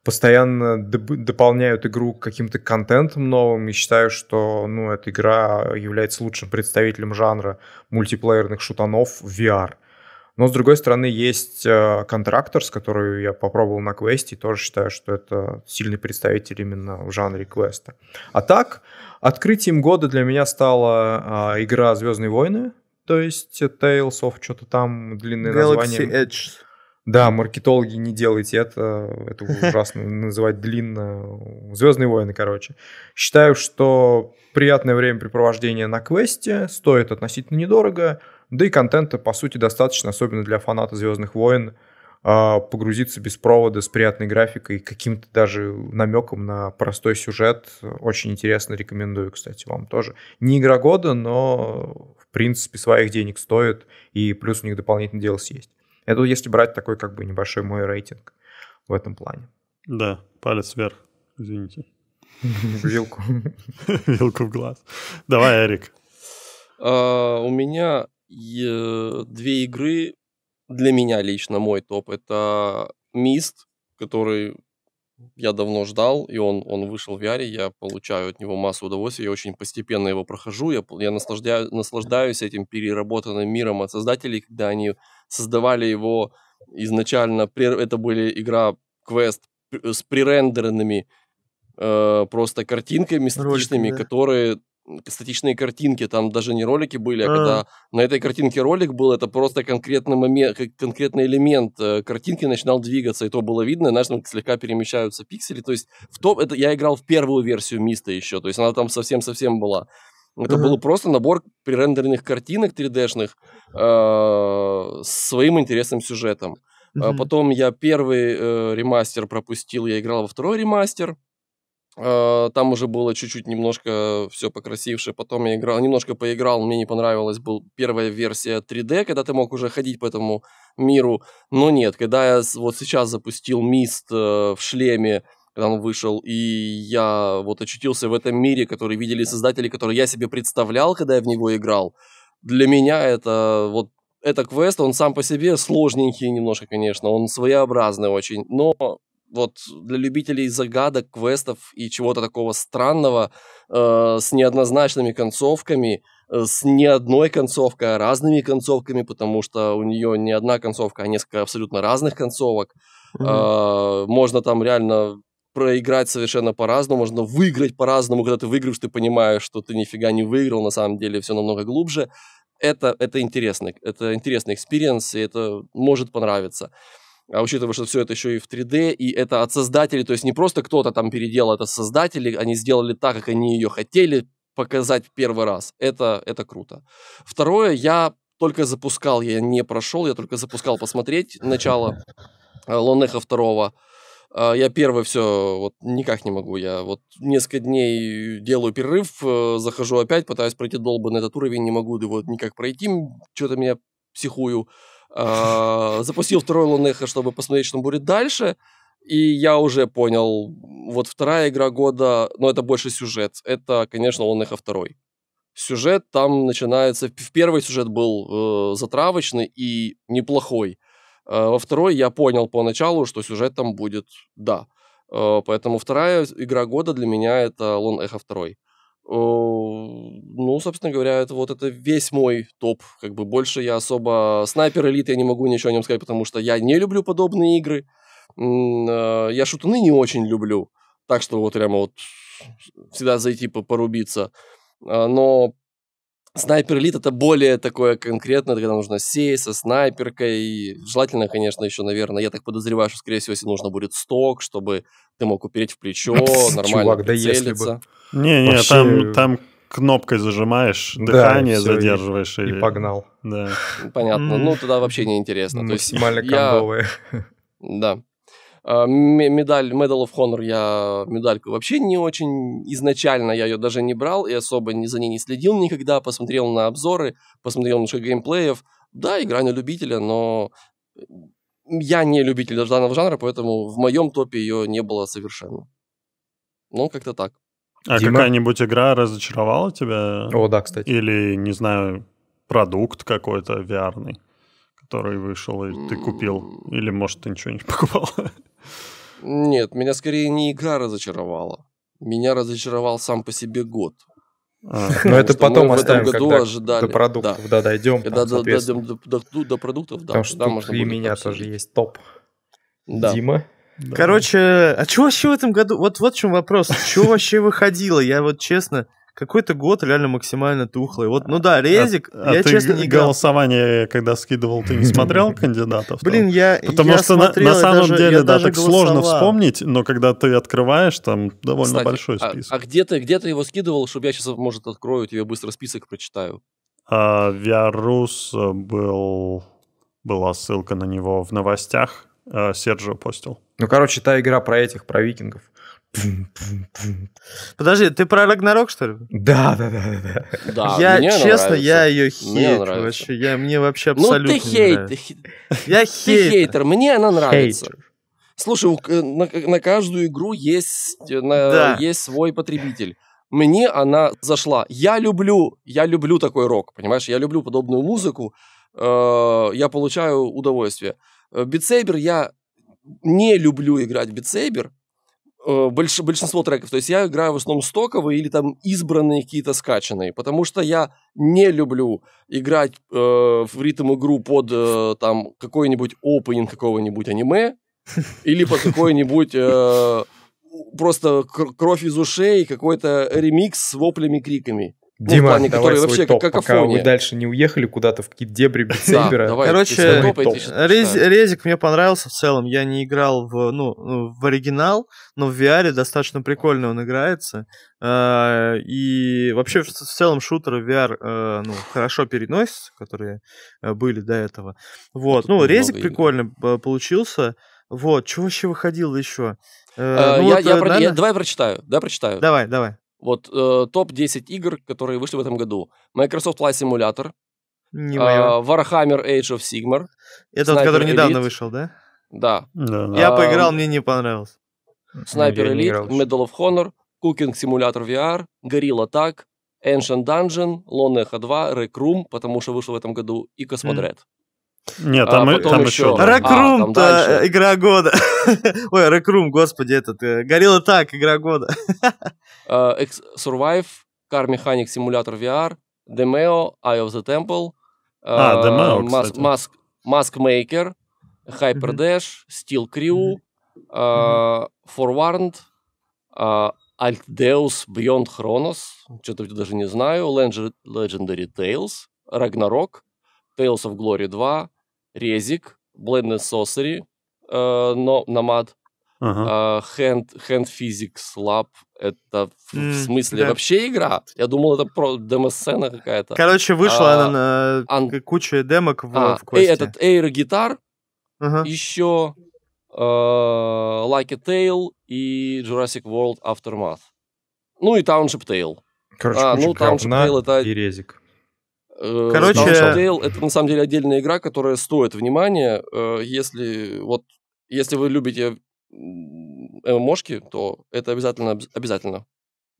постоянно дополняют игру каким-то контентом новым и считаю, что ну, эта игра является лучшим представителем жанра мультиплеерных шутанов в VR – но, с другой стороны, есть э, контрактор, с которой я попробовал на квесте, и тоже считаю, что это сильный представитель именно в жанре квеста. А так, открытием года для меня стала э, игра «Звездные войны», то есть Tales of что-то там, длинное Galaxy название. Edge. Да, маркетологи, не делайте это, это ужасно называть длинно. Звездные войны, короче. Считаю, что приятное времяпрепровождение на квесте стоит относительно недорого. Да и контента, по сути, достаточно, особенно для фаната «Звездных войн», а, погрузиться без провода с приятной графикой, каким-то даже намеком на простой сюжет. Очень интересно, рекомендую, кстати, вам тоже. Не игра года, но, в принципе, своих денег стоит, и плюс у них дополнительный DLC есть. Это если брать такой как бы небольшой мой рейтинг в этом плане. Да, палец вверх, извините. Вилку. Вилку в глаз. Давай, Эрик. А, у меня Э, две игры для меня лично мой топ. Это Мист, который я давно ждал, и он, он вышел в VR, я получаю от него массу удовольствия, я очень постепенно его прохожу, я, я наслаждаю, наслаждаюсь этим переработанным миром от создателей, когда они создавали его изначально, это были игра квест с пререндеренными э, просто картинками статичными, Ролики, да. которые статичные картинки, там даже не ролики были, а mm. когда на этой картинке ролик был, это просто конкретный момент, конкретный элемент э, картинки начинал двигаться, и то было видно, знаешь, там слегка перемещаются пиксели, то есть в топ, это я играл в первую версию Миста еще, то есть она там совсем-совсем была. Это mm был просто набор пререндеренных картинок 3D-шных э, с своим интересным сюжетом. А потом я первый э, ремастер пропустил, я играл во второй ремастер. Э, там уже было чуть-чуть немножко все покрасивше. Потом я играл, немножко поиграл, мне не понравилась был первая версия 3D, когда ты мог уже ходить по этому миру. Но нет, когда я вот сейчас запустил мист э, в шлеме, когда он вышел, и я вот очутился в этом мире, который видели создатели, который я себе представлял, когда я в него играл. Для меня это вот это квест, он сам по себе сложненький немножко, конечно, он своеобразный очень, но вот для любителей загадок, квестов и чего-то такого странного э, с неоднозначными концовками, э, с не одной концовкой, а разными концовками, потому что у нее не одна концовка, а несколько абсолютно разных концовок. Mm-hmm. Э, можно там реально проиграть совершенно по-разному, можно выиграть по-разному, когда ты выиграешь, ты понимаешь, что ты нифига не выиграл, на самом деле все намного глубже. Это, это интересно, это интересный экспириенс, и это может понравиться а учитывая, что все это еще и в 3D, и это от создателей, то есть не просто кто-то там переделал, это создатели, они сделали так, как они ее хотели показать первый раз. Это, это круто. Второе, я только запускал, я не прошел, я только запускал посмотреть начало Лонеха э, второго. Э, я первый все, вот никак не могу. Я вот несколько дней делаю перерыв, э, захожу опять, пытаюсь пройти долбанный этот уровень, не могу его никак пройти, что-то меня психую. Э, запустил второй Лунеха, чтобы посмотреть, что будет дальше. И я уже понял, вот вторая игра года, но это больше сюжет, это, конечно, Лунеха второй. Сюжет там начинается, в первый сюжет был э, затравочный и неплохой. Э, во второй я понял поначалу, что сюжет там будет, да. Э, поэтому вторая игра года для меня это Лон Эхо второй. Эм, ну, собственно говоря, это вот это весь мой топ. Как бы больше я особо... Снайпер Элит я не могу ничего о нем сказать, потому что я не люблю подобные игры. Э, я шутаны не очень люблю. Так что вот прямо вот всегда зайти порубиться. Э, но Снайпер элит это более такое конкретное, когда нужно сесть со снайперкой. И желательно, конечно, еще, наверное, я так подозреваю, что, скорее всего, если нужно будет сток, чтобы ты мог упереть в плечо, нормально Чувак, прицелиться. да если бы. Не-не, Вообще... там, там кнопкой зажимаешь, дыхание да, все, задерживаешь. И, или... и погнал. Да. Понятно. Ну, туда вообще не интересно. Максимально комбовые. Да. А, медаль Medal of Honor я медальку вообще не очень изначально я ее даже не брал и особо за ней не следил никогда. Посмотрел на обзоры, посмотрел немножко геймплеев. Да, игра на любителя, но я не любитель данного жанра, поэтому в моем топе ее не было совершенно. Ну, как-то так. А Дима... какая-нибудь игра разочаровала тебя? О, да, кстати. Или, не знаю, продукт какой-то vr -ный? который вышел, и ты купил? Или, может, ты ничего не покупал? Нет, меня скорее не игра разочаровала. Меня разочаровал сам по себе год. А, но это потом оставим, году когда ожидали. до продуктов да. Да, дойдем. Когда там, до, до, до, до продуктов, да. Потому что там можно и меня обсудить. тоже есть топ. Да. Дима? Короче, а что вообще в этом году? Вот, вот в чем вопрос. что вообще выходило? Я вот честно... Какой-то год реально максимально тухлый. Вот, ну да, а, резик, а, я а честно ты не голосование, когда скидывал, ты не смотрел кандидатов? Блин, я Потому я что смотрел, на, на самом даже, деле, да, так голосовал. сложно вспомнить, но когда ты открываешь, там довольно Кстати, большой а, список. А, а где, ты, где ты его скидывал, чтобы я сейчас, может, открою, тебе быстро список прочитаю? А, Виарус э, был... Была ссылка на него в новостях. Э, Серджио постил. Ну, короче, та игра про этих, про викингов. Подожди, ты про Рагнарок, что ли? Да, да, да, да. да я, мне честно, нравится. я ее хейт вообще. Я, мне вообще абсолютно Ну, ты хейт. Я хейтер. Ты хейтер, мне она нравится. Хейтер. Слушай, э, на, на каждую игру есть, э, на, да. есть свой потребитель. Мне она зашла. Я люблю, я люблю такой рок, понимаешь? Я люблю подобную музыку. Э, я получаю удовольствие. Битсейбер э, я не люблю играть в битсейбер, Э, больш, большинство треков. То есть я играю в основном стоковые или там избранные какие-то скачанные, потому что я не люблю играть э, в ритм-игру под э, там какой-нибудь опенинг какого-нибудь аниме или под какой-нибудь э, просто кровь из ушей, какой-то ремикс с воплями-криками. Дима, ну, давай свой вообще топ, как пока вы дальше не уехали куда-то в какие-то дебри битсейбера. Да, Короче, рез, Резик мне понравился в целом. Я не играл в, ну, ну в оригинал, но в VR достаточно прикольно он играется. А, и вообще в целом шутеры VR э, ну, хорошо переносятся, которые э, были до этого. Вот, ну, Резик прикольно э, получился. Вот, чего еще выходило еще? А, ну я, давай прочитаю, да, прочитаю. Давай, давай. Вот э, топ-10 игр, которые вышли в этом году. Microsoft Flight Simulator. Не моё. Э, Warhammer Age of Sigmar. Это Sniper вот, который Elite. недавно вышел, да? Да. да, да. Я а, поиграл, мне не понравился. Sniper Elite, Medal of Honor, Cooking Simulator VR, Gorilla Tag, Ancient Dungeon, Lone Echo 2, Rec Room, потому что вышел в этом году, и Космодред. Mm. Нет, там, а, и, там еще. еще Ракрум, а, игра года. Ой, Ракрум, господи, этот. Горилла так, игра года. uh, Survive, Car Mechanic Simulator VR, Demeo, Eye of the Temple, а, uh, Demeo, Mask, Mask Maker, Hyper Dash, Steel Crew, uh, Forwarned, Alt Deus Beyond Chronos, что-то даже не знаю, Legendary Tales, Ragnarok, Tales of Glory 2, резик, blended sorcery, э, но намат. Хенд, а, Hand, Hand Physics это в, mm, в смысле да. вообще игра? Я думал, это про демо-сцена какая-то. Короче, вышла а, она на ан... куча демок в, а, в квесте. Э, этот Air Guitar, ага. еще э, Like a Tail и Jurassic World Aftermath. Ну и Township Tail. Короче, а, ну, Township Tail это... и резик. Э, Короче... Downsdale — это на самом деле отдельная игра, которая стоит внимания. Э, если вот если вы любите ММОшки, то это обязательно, обязательно.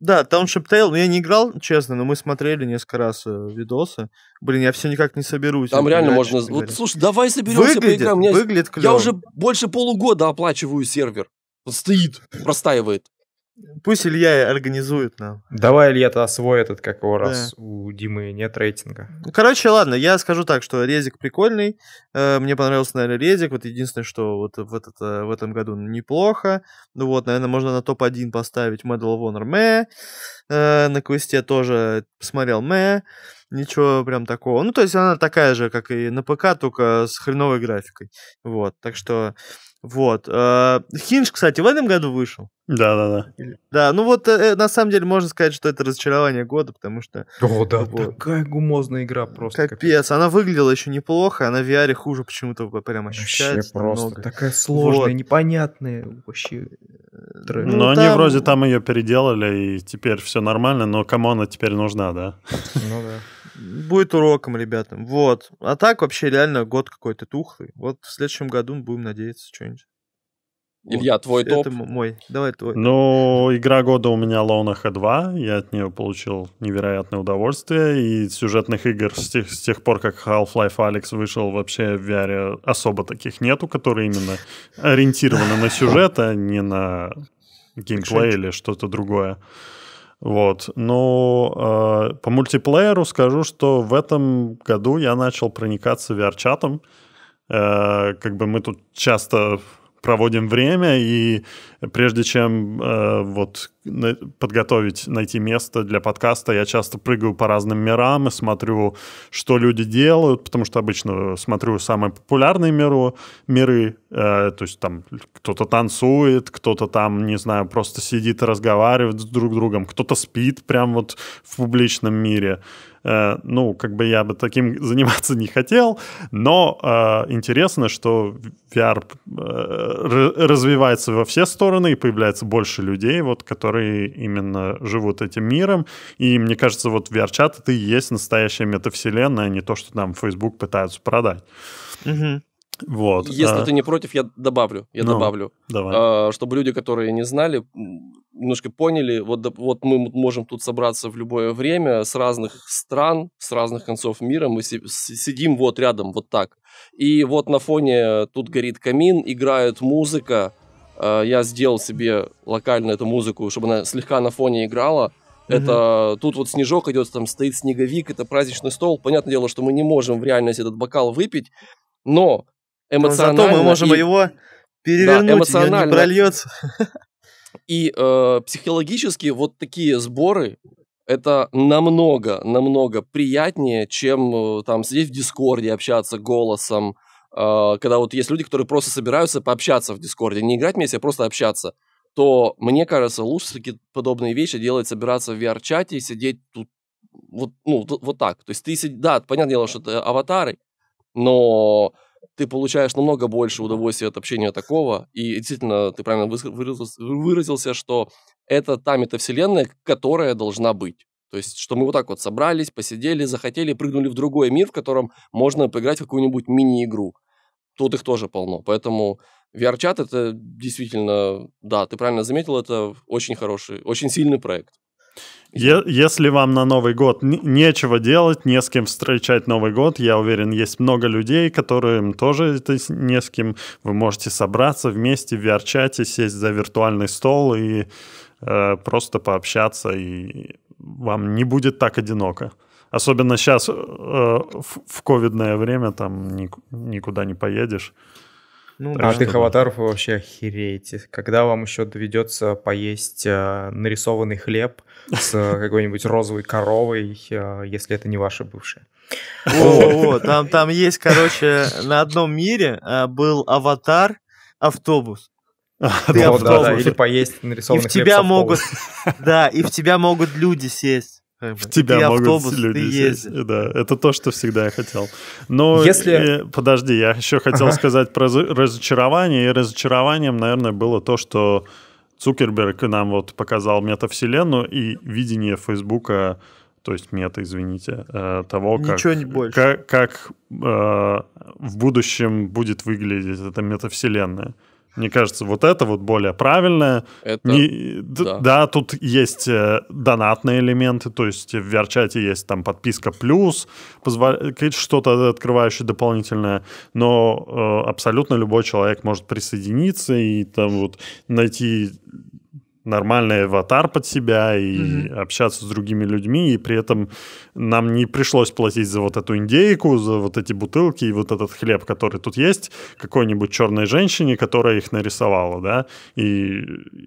Да, Township Tale, но ну, я не играл, честно, но мы смотрели несколько раз э, видосы. Блин, я все никак не соберусь. Там реально можно... Вот, слушай, давай соберемся, выглядит, поиграем. Меня... Выглядит клево. Я уже больше полугода оплачиваю сервер. Стоит, простаивает. Пусть Илья организует нам. Давай, Илья, то свой этот, как его, да. раз у Димы нет рейтинга. Ну, короче, ладно, я скажу так, что резик прикольный. Э, мне понравился, наверное, резик. Вот единственное, что вот в, этот, э, в этом году неплохо. Ну вот, наверное, можно на топ-1 поставить Medal of Honor Мэ. Э, на квесте тоже посмотрел Мэ. Ничего прям такого. Ну, то есть она такая же, как и на ПК, только с хреновой графикой. Вот, так что вот. Э, Хинж, кстати, в этом году вышел. Да, да, да. Да, ну вот э, э, на самом деле можно сказать, что это разочарование года, потому что. О, да, вот, такая гумозная игра просто. Капец. капец, она выглядела еще неплохо, она в VR хуже почему-то прям ощущается. Вообще просто много. такая сложная, вот. непонятная вообще. Трэш. Ну, но там... они вроде там ее переделали и теперь все нормально, но кому она теперь нужна, да? Ну да. Будет уроком, ребятам. Вот. А так вообще реально год какой-то тухлый. Вот в следующем году будем надеяться что-нибудь. Илья, вот. твой топ? Это мой. Давай твой. Ну, игра года у меня Lone H 2. Я от нее получил невероятное удовольствие. И сюжетных игр с тех, с тех пор, как Half-Life Алекс вышел, вообще в VR особо таких нету, которые именно ориентированы на сюжет, а не на геймплей или что-то другое. Вот. Но ну, э, по мультиплееру скажу, что в этом году я начал проникаться VR-чатом. Э, как бы мы тут часто проводим время, и прежде чем э, вот на, подготовить, найти место для подкаста, я часто прыгаю по разным мирам и смотрю, что люди делают, потому что обычно смотрю самые популярные миру, миры, э, то есть там кто-то танцует, кто-то там, не знаю, просто сидит и разговаривает с друг другом, кто-то спит прям вот в публичном мире. Э, ну, как бы я бы таким заниматься не хотел, но э, интересно, что VR э, развивается во все стороны, стороны, и появляется больше людей, вот, которые именно живут этим миром. И мне кажется, вот VR-чат это и есть настоящая метавселенная, а не то, что там Facebook пытаются продать. Угу. Вот. Если а... ты не против, я добавлю. Я ну, добавлю. Давай. А, чтобы люди, которые не знали, немножко поняли, вот, вот мы можем тут собраться в любое время с разных стран, с разных концов мира, мы си- сидим вот рядом, вот так. И вот на фоне тут горит камин, играет музыка, Э, я сделал себе локально эту музыку, чтобы она слегка на фоне играла. Mm-hmm. Это тут вот снежок идет, там стоит снеговик, это праздничный стол. Понятное дело, что мы не можем в реальность этот бокал выпить, но эмоционально... Но зато мы можем и... его перевернуть, да, эмоционально... не прольется. И э, психологически вот такие сборы это намного, намного приятнее, чем э, там сидеть в Дискорде, общаться голосом, а, когда вот есть люди, которые просто собираются пообщаться в Дискорде, не играть вместе, а просто общаться, то мне кажется, лучше такие подобные вещи делать, собираться в VR-чате и сидеть тут вот, ну, вот так. То есть ты сидишь, да, понятное дело, что это аватары, но ты получаешь намного больше удовольствия от общения такого. И действительно, ты правильно выразился, выразился что это та метавселенная, которая должна быть. То есть, что мы вот так вот собрались, посидели, захотели, прыгнули в другой мир, в котором можно поиграть в какую-нибудь мини-игру. Тут их тоже полно. Поэтому VR-чат это действительно, да, ты правильно заметил, это очень хороший, очень сильный проект. Е- если вам на Новый год нечего делать, не с кем встречать Новый год, я уверен, есть много людей, которым тоже это не с кем. Вы можете собраться вместе в VR-чате, сесть за виртуальный стол и э, просто пообщаться и вам не будет так одиноко. Особенно сейчас э, в, в ковидное время там ни, никуда не поедешь. Ну, а этих аватаров вы вообще охереете. Когда вам еще доведется поесть э, нарисованный хлеб с э, какой-нибудь розовой коровой, э, если это не ваша бывшая? О, там, там есть, короче, на одном мире э, был аватар автобус. А, ты ну, да, да, или поесть нарисованный и в тебя могут, Да, и в тебя могут люди сесть. В тебя ты могут автобус, люди ты сесть. Да, это то, что всегда я хотел. Но Если... и, э, подожди, я еще хотел ага. сказать про разочарование. И разочарованием, наверное, было то, что Цукерберг нам вот показал метавселенную и видение Фейсбука, то есть мета, извините, э, того, как, не больше. как, как э, в будущем будет выглядеть эта метавселенная. Мне кажется, вот это вот более правильное. Это... Не... Да. да, тут есть э, донатные элементы, то есть в vr есть там подписка плюс, позволяет что-то открывающее дополнительное, но э, абсолютно любой человек может присоединиться и там вот найти нормальный аватар под себя и mm-hmm. общаться с другими людьми, и при этом нам не пришлось платить за вот эту индейку, за вот эти бутылки и вот этот хлеб, который тут есть, какой-нибудь черной женщине, которая их нарисовала, да, и,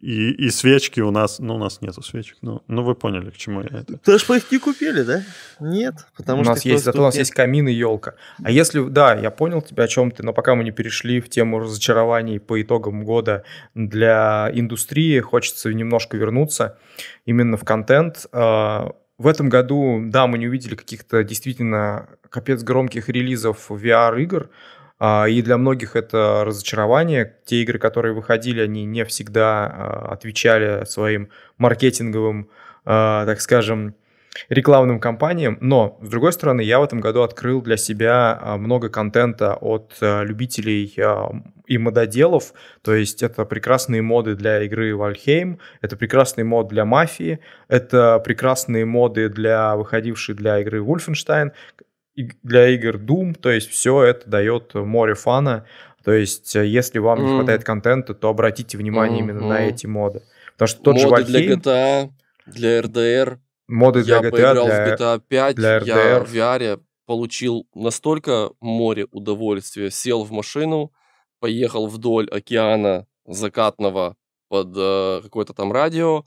и, и свечки у нас, ну, у нас нету свечек, ну, ну вы поняли, к чему я это. ты же мы их не купили, да? Нет, потому у что... У нас есть, зато у нас есть камин и елка. А если, да, я понял тебя, о чем ты, но пока мы не перешли в тему разочарований по итогам года для индустрии, хочется если немножко вернуться именно в контент, а, в этом году, да, мы не увидели каких-то действительно капец громких релизов VR-игр, а, и для многих это разочарование. Те игры, которые выходили, они не всегда а, отвечали своим маркетинговым, так скажем, рекламным кампаниям. Но, с другой стороны, я в этом году открыл для себя много контента от любителей и мододелов. То есть это прекрасные моды для игры Вальхейм, это прекрасный мод для Мафии, это прекрасные моды для выходившей для игры Wolfenstein, для игр Doom. То есть все это дает море фана. То есть э, если вам mm. не хватает контента, то обратите внимание mm-hmm. именно на эти моды. Потому что тот моды же Вальхейм... для GTA, для RDR. Моды для я GTA, поиграл для... в GTA 5, для RDR. я в VR получил настолько море удовольствия. Сел в машину, поехал вдоль океана закатного под э, какое-то там радио,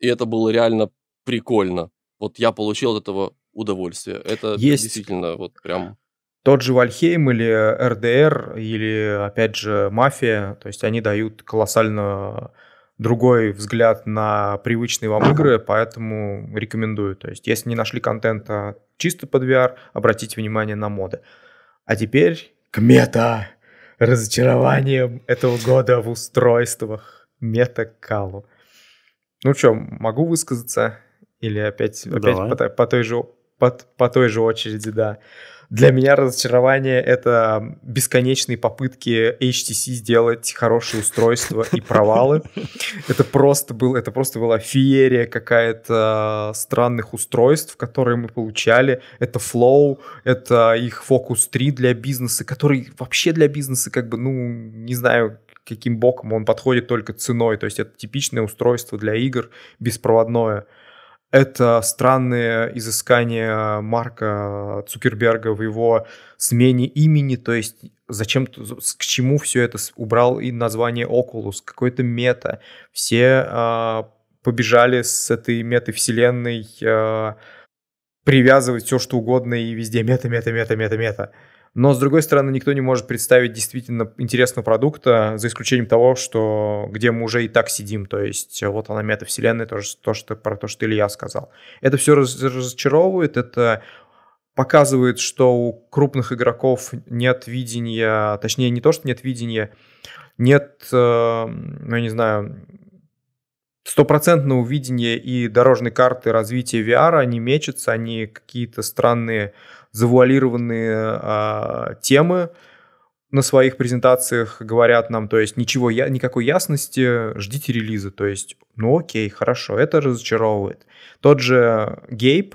и это было реально прикольно. Вот я получил от этого удовольствие. Это Есть. действительно вот прям... Тот же Вальхейм или РДР, э, или, опять же, Мафия, то есть они дают колоссально другой взгляд на привычные вам игры, поэтому рекомендую. То есть, если не нашли контента чисто под VR, обратите внимание на моды. А теперь к мета! разочарованием этого года в устройствах метакалу. Ну что, могу высказаться? Или опять, опять по, по, той же, по, по той же очереди, да для меня разочарование — это бесконечные попытки HTC сделать хорошие устройства и провалы. Это просто, был, это просто была феерия какая-то а, странных устройств, которые мы получали. Это Flow, это их Focus 3 для бизнеса, который вообще для бизнеса как бы, ну, не знаю, каким боком он подходит только ценой. То есть это типичное устройство для игр беспроводное — это странные изыскания Марка Цукерберга в его смене имени, то есть зачем, к чему все это убрал и название Oculus, какой-то мета. Все э, побежали с этой метавселенной э, привязывать все, что угодно, и везде мета, мета, мета, мета, мета. Но, с другой стороны, никто не может представить действительно интересного продукта, за исключением того, что где мы уже и так сидим. То есть э, вот она метавселенная, тоже то, что, про то, что Илья сказал. Это все раз, разочаровывает, это показывает, что у крупных игроков нет видения, точнее не то, что нет видения, нет, э, ну, я не знаю, стопроцентного видения и дорожной карты развития VR, они мечутся, они какие-то странные завуалированные а, темы на своих презентациях говорят нам, то есть ничего, я, никакой ясности, ждите релиза, то есть, ну окей, хорошо, это разочаровывает. Тот же Гейб,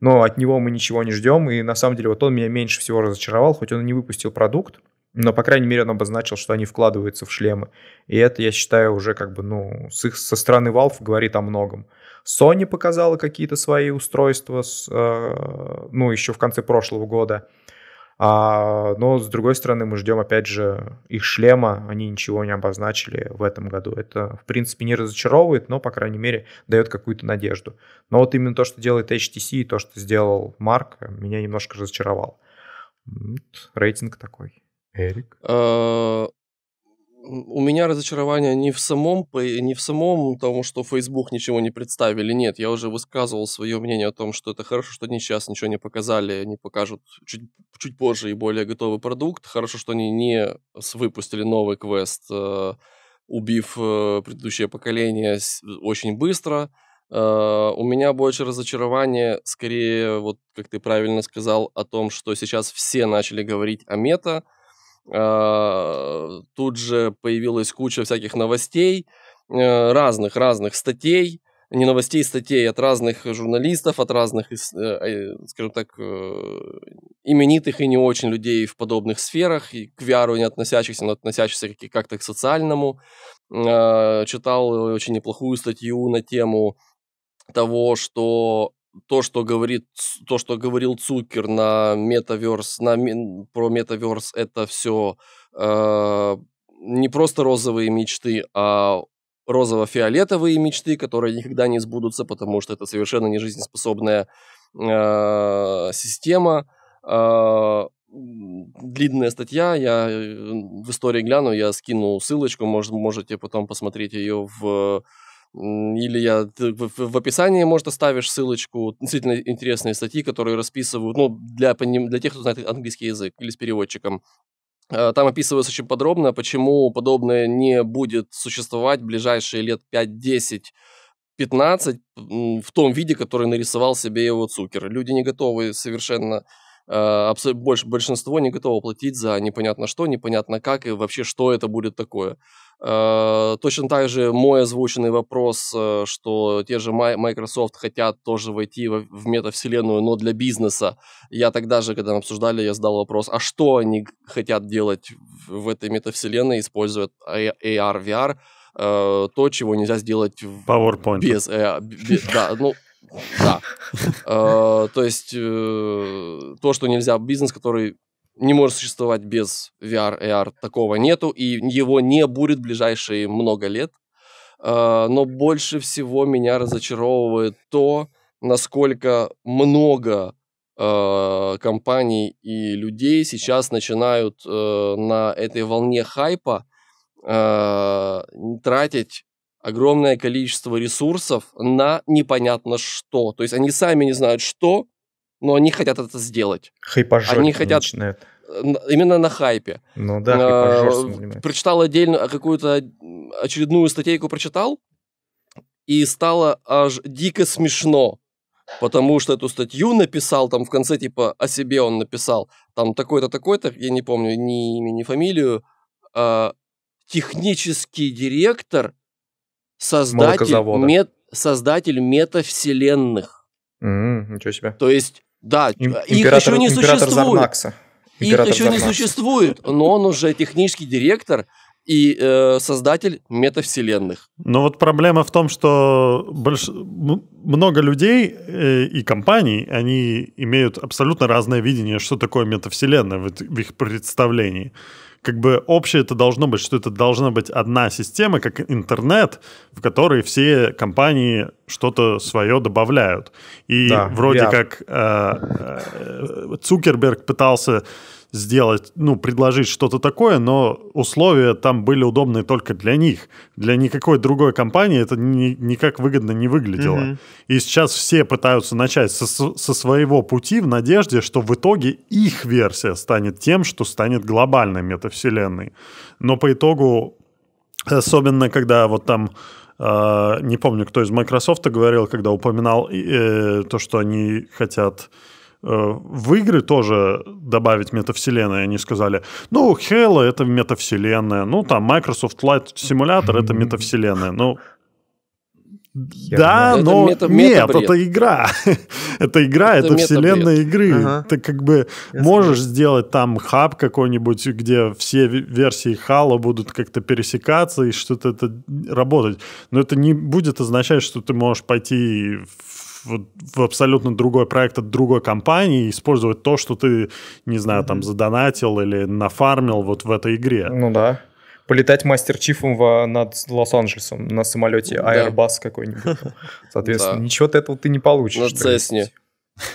но от него мы ничего не ждем, и на самом деле вот он меня меньше всего разочаровал, хоть он и не выпустил продукт, но, по крайней мере, он обозначил, что они вкладываются в шлемы. И это, я считаю, уже как бы, ну, с их, со стороны Valve говорит о многом. Sony показала какие-то свои устройства, с, э, ну, еще в конце прошлого года. А, но, с другой стороны, мы ждем, опять же, их шлема. Они ничего не обозначили в этом году. Это, в принципе, не разочаровывает, но, по крайней мере, дает какую-то надежду. Но вот именно то, что делает HTC и то, что сделал Марк, меня немножко разочаровало. Вот, рейтинг такой. Эрик? Э, у меня разочарование не в самом, не в самом том, что Facebook ничего не представили. Нет, я уже высказывал свое мнение о том, что это хорошо, что они сейчас ничего не показали, они покажут чуть, чуть позже и более готовый продукт. Хорошо, что они не выпустили новый квест, э, убив э, предыдущее поколение очень быстро. Э, у меня больше разочарование, скорее, вот как ты правильно сказал, о том, что сейчас все начали говорить о мета, Э, тут же появилась куча всяких новостей, разных-разных э, статей, не новостей, статей от разных журналистов, от разных, э, скажем так, именитых и не очень людей в подобных сферах, и к VR не относящихся, но относящихся как-то к социальному. Читал очень неплохую статью на тему того, что то, что говорит, то, что говорил Цукер на метаверс, на, про метаверс, это все э, не просто розовые мечты, а розово-фиолетовые мечты, которые никогда не сбудутся, потому что это совершенно не жизнеспособная э, система. Э, длинная статья, я э, в истории гляну, я скину ссылочку, может, можете потом посмотреть ее в или я в описании, может, оставишь ссылочку. Действительно интересные статьи, которые расписывают, ну, для, для тех, кто знает английский язык или с переводчиком. А, там описывается очень подробно, почему подобное не будет существовать в ближайшие лет 5-10, 15 в том виде, который нарисовал себе его Цукер. Люди не готовы совершенно а, абсолютно большинство не готово платить за непонятно что, непонятно как и вообще что это будет такое. А, точно так же мой озвученный вопрос, э, что те же Microsoft хотят тоже войти в метавселенную, но для бизнеса. Я тогда же, когда мы обсуждали, я задал вопрос, а что они хотят делать в этой метавселенной, используя а-, AR, VR, э, то, чего нельзя сделать PowerPoint. без... Э, без да, ну, да. Э, то есть э, то, что нельзя, бизнес, который не может существовать без VR, AR, такого нету, и его не будет ближайшие много лет. Э, но больше всего меня разочаровывает то, насколько много компаний и людей сейчас начинают на этой волне хайпа тратить огромное количество ресурсов на непонятно что. То есть они сами не знают что, но они хотят это сделать. Хайпажор они хотят начинают. именно на хайпе. Ну да, а, Прочитал отдельно а, какую-то очередную статейку прочитал, и стало аж дико смешно. Потому что эту статью написал, там в конце типа о себе он написал, там такой-то, такой-то, я не помню ни имя, ни фамилию, а, технический директор создатель, мет, создатель метавселенных. Mm, ничего себе. То есть, да, Им, их еще не император существует. Зарнакса. Император их еще Зарнакса. не существует, но он уже технический директор и э, создатель метавселенных. Но вот проблема в том, что больш... много людей э, и компаний, они имеют абсолютно разное видение, что такое метавселенная в, в их представлении как бы общее это должно быть, что это должна быть одна система, как интернет, в которой все компании что-то свое добавляют. И да, вроде я... как э, э, Цукерберг пытался сделать, ну, предложить что-то такое, но условия там были удобны только для них. Для никакой другой компании это ни, никак выгодно не выглядело. mm И сейчас все пытаются начать со, со своего пути в надежде, что в итоге их версия станет тем, что станет глобальной метавселенной. Но по итогу, особенно когда вот там а, не помню, кто из Microsoft говорил, когда упоминал э, то, что они хотят в игры тоже добавить метавселенной. Они сказали, ну, Halo — это метавселенная, ну, там, Microsoft Flight Simulator — это метавселенная. Ну, Хер да, это но мета, нет, это игра. это игра, это, это вселенная игры. Ага. Ты как бы Я можешь знаю. сделать там хаб какой-нибудь, где все версии Хала будут как-то пересекаться и что-то это работать. Но это не будет означать, что ты можешь пойти в в, абсолютно другой проект от другой компании и использовать то, что ты, не знаю, там задонатил или нафармил вот в этой игре. Ну да полетать мастер-чифом в, над Лос-Анджелесом на самолете да. какой-нибудь. Соответственно, да. ничего от этого ты не получишь. На Цесне.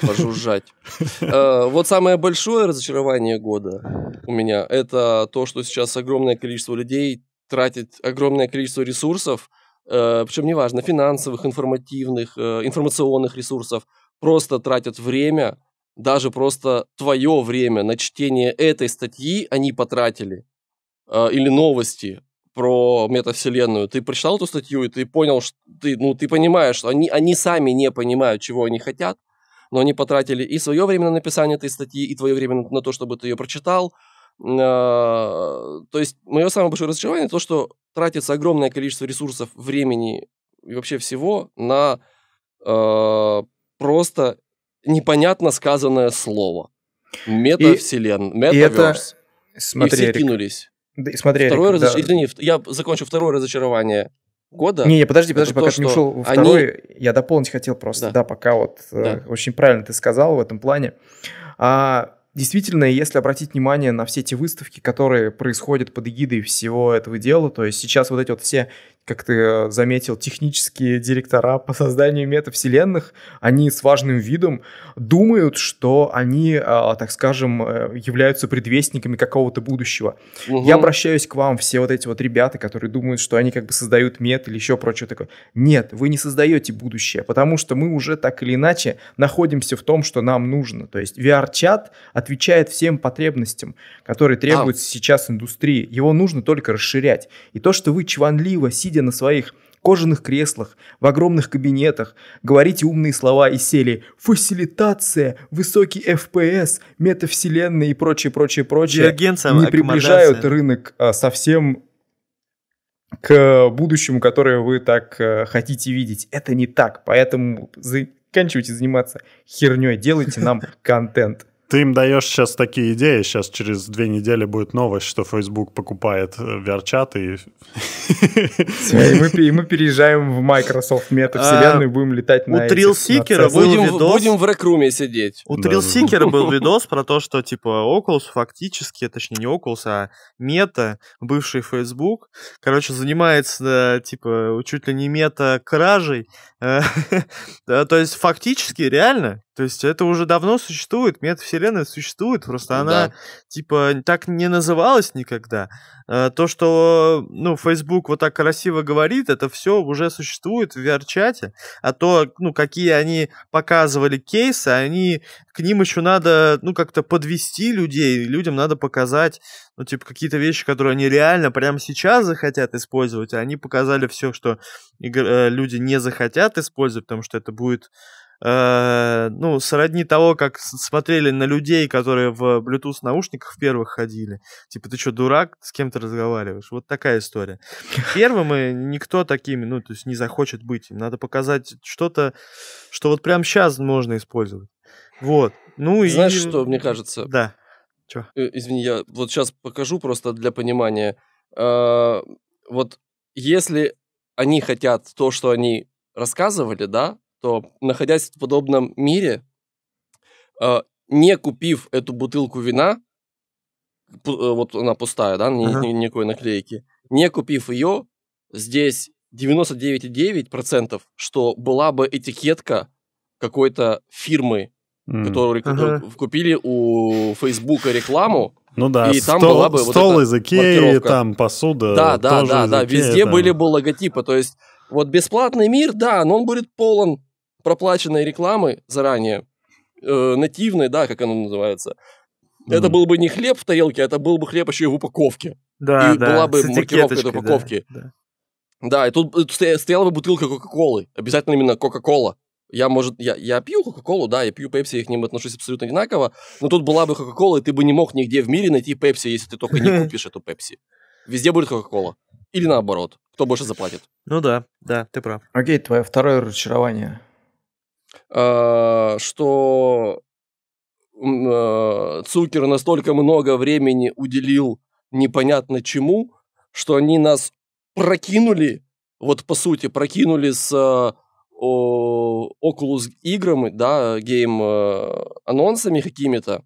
Пожужжать. Э, вот самое большое разочарование года у меня – это то, что сейчас огромное количество людей тратит огромное количество ресурсов Э, причем неважно, финансовых, информативных, э, информационных ресурсов, просто тратят время, даже просто твое время на чтение этой статьи они потратили, э, или новости про метавселенную. Ты прочитал эту статью, и ты понял, что ты, ну, ты понимаешь, что они, они сами не понимают, чего они хотят, но они потратили и свое время на написание этой статьи, и твое время на, то, чтобы ты ее прочитал, а, то есть мое самое большое разочарование то, что тратится огромное количество ресурсов, времени и вообще всего на э, просто непонятно сказанное слово. Метавселен, метаверс. Смотри, и все кинулись. Да, смотри, Второе Эрик, раз... да. Извини, я закончу второе разочарование года. Не, не, подожди, подожди, пока то, ты не ушел второй, они... я дополнить хотел просто, да, да пока вот э, да. Э, очень правильно ты сказал в этом плане. А, Действительно, если обратить внимание на все эти выставки, которые происходят под эгидой всего этого дела, то есть сейчас вот эти вот все как ты э, заметил, технические директора по созданию метавселенных, они с важным видом думают, что они, э, так скажем, э, являются предвестниками какого-то будущего. Угу. Я обращаюсь к вам, все вот эти вот ребята, которые думают, что они как бы создают мет или еще прочее такое. Нет, вы не создаете будущее, потому что мы уже так или иначе находимся в том, что нам нужно. То есть VR-чат отвечает всем потребностям, которые требуются а. сейчас индустрии. Его нужно только расширять. И то, что вы чванливо, сидя сидя на своих кожаных креслах, в огромных кабинетах, говорите умные слова из серии «фасилитация», «высокий FPS», «метавселенная» и прочее, прочее, прочее, не приближают рынок а, совсем к будущему, которое вы так э, хотите видеть. Это не так, поэтому заканчивайте заниматься херней, делайте нам контент. Ты им даешь сейчас такие идеи, сейчас через две недели будет новость, что Facebook покупает VRChat э, и... И мы, и мы переезжаем в Microsoft метавселенную и а, будем летать на... У Трилсикера был будем, видос... Будем в рекруме сидеть. У Трилсикера был видос про то, что типа Oculus фактически, точнее не Oculus, а Meta, бывший Facebook, короче, занимается э, типа чуть ли не мета-кражей. Э, то есть фактически, реально, то есть это уже давно существует, метавселенная существует, просто да. она, типа, так не называлась никогда. Э, то, что, ну, Facebook вот так красиво говорит, это все уже существует в VR-чате, а то, ну, какие они показывали кейсы, они, к ним еще надо, ну, как-то подвести людей, людям надо показать, ну, типа, какие-то вещи, которые они реально прямо сейчас захотят использовать, а они показали все, что э, люди не захотят использовать, потому что это будет Э, ну, сродни того, как смотрели на людей, которые в Bluetooth наушниках первых ходили. Типа, ты что, дурак, с кем ты разговариваешь? Вот такая история. Первыми никто такими, ну, то есть не захочет быть. Им надо показать что-то, что вот прямо сейчас можно использовать. Вот. Ну Знаешь, и... что, мне кажется? Да. Чё? Э, извини, я вот сейчас покажу просто для понимания. А, вот если они хотят то, что они рассказывали, да, что, находясь в подобном мире, а, не купив эту бутылку вина, э, вот она пустая, да, ни, ага. никакой наклейки, не купив ее, здесь 99,9%, что была бы этикетка какой-то фирмы, mm. которую э, ага. купили у Фейсбука рекламу, ну да, и стол, там была бы стол вот из Икеи, маркировка. там посуда. Да, да, да, да, Икеи, везде там. были бы логотипы. То есть вот бесплатный мир, да, но он будет полон проплаченной рекламы заранее, э, нативной, да, как оно называется, mm. это был бы не хлеб в тарелке, это был бы хлеб еще и в упаковке. Да, и да. была бы маркировка этой упаковки. Да, да. Да, и тут, э, тут стояла бы бутылка Кока-Колы. Обязательно именно Кока-Кола. Я, может, я, я пью Кока-Колу, да, я пью Пепси, я к ним отношусь абсолютно одинаково, но тут была бы Кока-Кола, и ты бы не мог нигде в мире найти Пепси, если ты только не купишь эту Пепси. Везде будет Кока-Кола. Или наоборот, кто больше заплатит. Ну да, да, ты прав. Окей, твое второе разочарование. Э, что э, Цукер настолько много времени уделил непонятно чему, что они нас прокинули, вот по сути, прокинули с э, о, Oculus играми, да, гейм анонсами какими-то,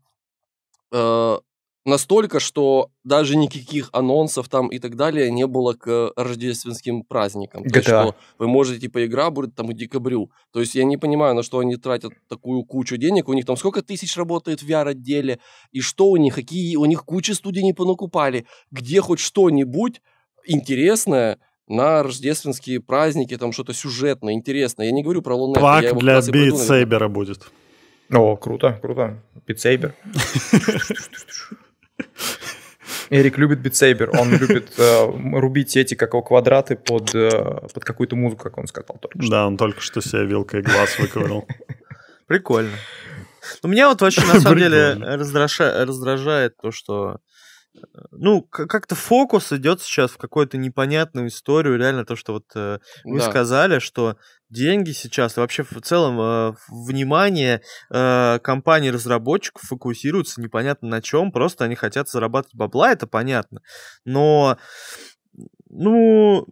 Настолько, что даже никаких анонсов там и так далее не было к рождественским праздникам. GTA. То есть, а. что вы можете, типа, игра будет там к декабрю. То есть я не понимаю, на что они тратят такую кучу денег. У них там сколько тысяч работает в VR-отделе, и что у них, какие у них куча студий не понакупали. Где хоть что-нибудь интересное, на рождественские праздники, там что-то сюжетное, интересное. Я не говорю про Лунет. Плак для Бит Сейбера будет. О, круто, круто. Бит Сейбер. Эрик любит битсейбер, он любит э, рубить эти как квадраты под, э, под какую-то музыку, как он сказал только что. Да, он только что себе вилкой глаз выковырнул. Прикольно. У меня вот вообще на самом деле раздражает то, что ну, как-то фокус идет сейчас в какую-то непонятную историю, реально то, что вот э, вы да. сказали, что деньги сейчас, вообще в целом э, внимание э, компаний-разработчиков фокусируется непонятно на чем, просто они хотят зарабатывать бабла, это понятно, но ну,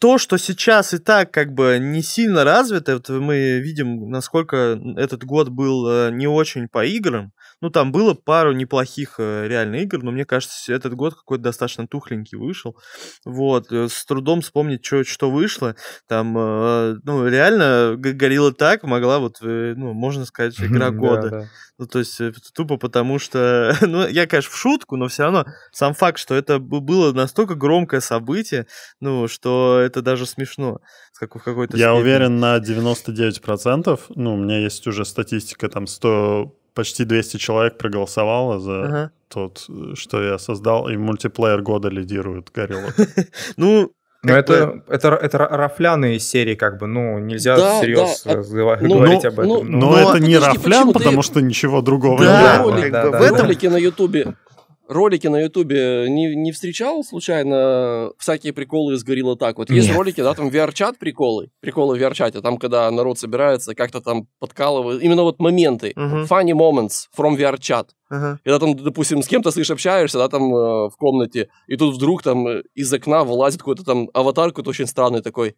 то, что сейчас и так как бы не сильно развито, вот мы видим, насколько этот год был э, не очень по играм. Ну, там было пару неплохих э, реально игр, но мне кажется, этот год какой-то достаточно тухленький вышел. Вот, э, с трудом вспомнить, что, что вышло. Там, ну, реально, горело так могла вот, ну, можно сказать, игра года. Ну, то есть, тупо потому что, ну, я, конечно, в шутку, но все равно сам факт, что это было настолько громкое событие, ну, что это даже смешно. Как в какой-то Я степени. уверен на 99%. Ну, у меня есть уже статистика, там 100, почти 200 человек проголосовало за ага. тот, что я создал, и мультиплеер года лидирует Горилла. Ну, но это, бы... это, это рафляные серии, как бы, ну, нельзя да, всерьез да. А, Разговаривать, ну, говорить но, ну, об ну, этом. Ну но, но это а не рафлян, потому ты... что ничего другого да, не было. Да, да, да, ролики да. на Ютубе ролики на Ютубе не, не встречал случайно всякие приколы из Горилла Так? Вот есть ролики, да, там VR-чат приколы, приколы в VR-чате, а там, когда народ собирается, как-то там подкалывают именно вот моменты, uh-huh. funny moments from VR-чат. Uh-huh. Когда там, допустим, с кем-то, слышишь, общаешься, да, там э, в комнате, и тут вдруг там э, из окна вылазит какой-то там аватар какой-то очень странный такой,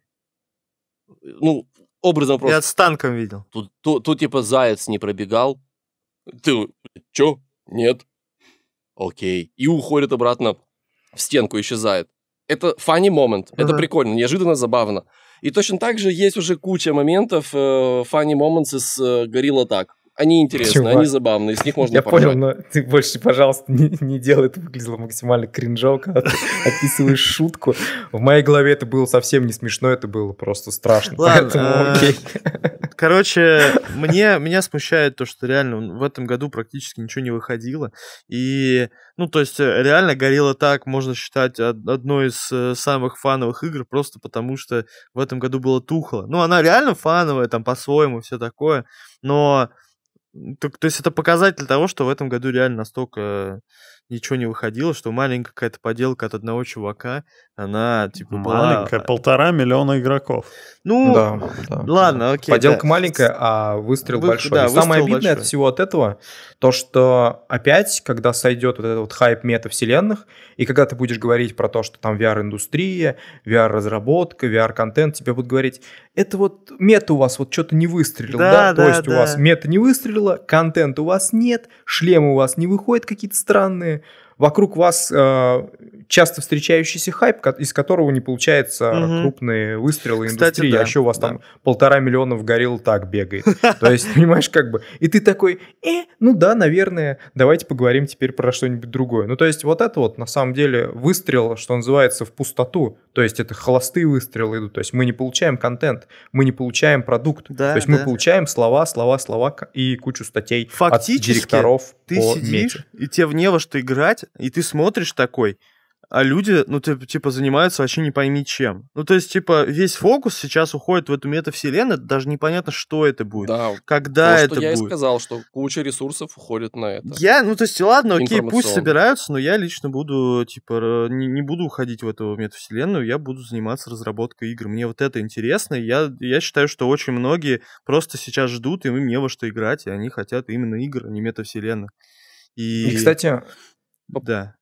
ну, образом просто. Я с танком видел. Тут, тут, тут типа, заяц не пробегал. Ты, чё? Нет окей, и уходит обратно в стенку, исчезает. Это funny moment, uh-huh. это прикольно, неожиданно, забавно. И точно так же есть уже куча моментов э, funny moments из э, Gorilla Attack. Они интересные, Чувак. они забавные, с них можно Я поржать. понял, но ты больше, пожалуйста, не, не делай, это выглядело максимально кринжово, когда ты описываешь шутку. В моей голове это было совсем не смешно, это было просто страшно. Ладно, э, Короче, мне, меня смущает то, что реально в этом году практически ничего не выходило. И, ну, то есть, э, реально горело так, можно считать, одной из э, самых фановых игр, просто потому что в этом году было тухло. Ну, она реально фановая, там, по-своему, все такое, но так, то есть это показатель того, что в этом году реально настолько ничего не выходило, что маленькая какая-то поделка от одного чувака, она типа маленькая, была... полтора миллиона игроков. Ну, да, да. ладно, окей. Поделка да. маленькая, а выстрел Вы... большой. Да, И выстрел самое обидное большой. от всего от этого, то что опять, когда сойдет вот этот вот хайп метавселенных, и когда ты будешь говорить про то, что там VR-индустрия, VR-разработка, VR-контент, тебе будут говорить, это вот мета у вас вот что-то не выстрелил, да? да? да то есть да. у вас мета не выстрелила, контент у вас нет, шлемы у вас не выходят какие-то странные, вокруг вас э, часто встречающийся хайп, из которого не получается угу. крупные выстрелы индустрии, а да, а еще у вас да. там полтора миллиона в горилл так бегает. То есть, понимаешь, как бы, и ты такой, э, ну да, наверное, давайте поговорим теперь про что-нибудь другое. Ну, то есть, вот это вот, на самом деле, выстрел, что называется, в пустоту, то есть это холостые выстрелы идут. То есть мы не получаем контент, мы не получаем продукт. Да, то есть да. мы получаем слова, слова, слова и кучу статей Фактически, от директоров ты по сидишь, мете. и тебе в не что играть, и ты смотришь такой – а люди, ну, типа, занимаются вообще не пойми чем. Ну, то есть, типа, весь фокус сейчас уходит в эту метавселенную, даже непонятно, что это будет. Да. Когда то, это что будет. я и сказал, что куча ресурсов уходит на это. Я, ну, то есть, ладно, окей, пусть собираются, но я лично буду, типа, не, не буду уходить в эту метавселенную, я буду заниматься разработкой игр. Мне вот это интересно, я, я считаю, что очень многие просто сейчас ждут, им не во что играть, и они хотят именно игр, а не метавселенную. И... и, кстати, да.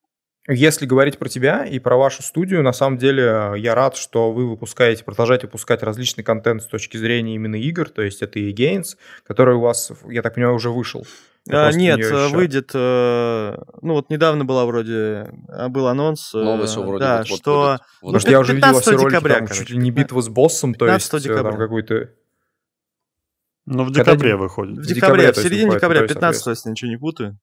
Если говорить про тебя и про вашу студию, на самом деле э, я рад, что вы выпускаете, продолжаете выпускать различный контент с точки зрения именно игр, то есть это и Gains, который у вас, я так понимаю, уже вышел. А, нет, э, выйдет. Э, ну вот недавно была вроде а, был анонс. Э, Новость вроде да, вот, что. Вот, вот, что я уже видел все ролики, декабря, там короче, чуть ли не битва с боссом, то есть э, декабря. там какой-то. Ну в декабре Когда... выходит. В декабре, в середине декабря, 15 если ничего не путаю.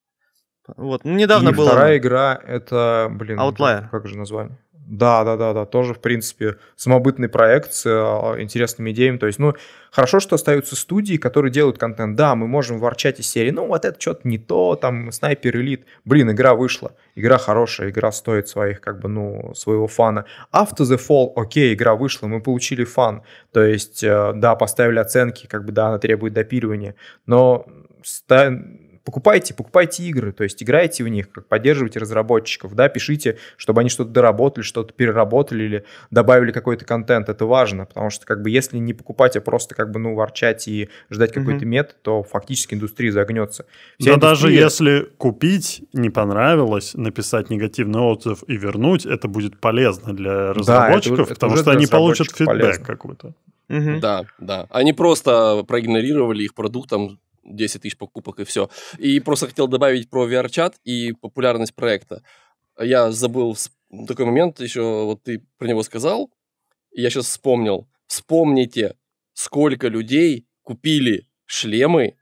Вот, ну, недавно и было. Вторая игра это, блин, Outlier. как же название? Да, да, да, да, тоже, в принципе, самобытный проект с э, интересными идеями. То есть, ну, хорошо, что остаются студии, которые делают контент. Да, мы можем ворчать из серии, ну, вот это что-то не то, там, снайпер элит. Блин, игра вышла. Игра хорошая, игра стоит своих, как бы, ну, своего фана. After the Fall, окей, игра вышла, мы получили фан. То есть, э, да, поставили оценки, как бы, да, она требует допиливания. Но ста покупайте, покупайте игры, то есть играйте в них, как поддерживайте разработчиков, да, пишите, чтобы они что-то доработали, что-то переработали или добавили какой-то контент, это важно, потому что как бы если не покупать, а просто как бы ну ворчать и ждать какой-то угу. мет, то фактически индустрия загнется. Вся да индустрия... даже если купить не понравилось, написать негативный отзыв и вернуть, это будет полезно для разработчиков, да, это, потому это что они получат фидбэк полезно. какой-то. Угу. Да, да. Они просто проигнорировали их продукт, там 10 тысяч покупок и все. И просто хотел добавить про VR-чат и популярность проекта. Я забыл такой момент, еще вот ты про него сказал, и я сейчас вспомнил. Вспомните, сколько людей купили шлемы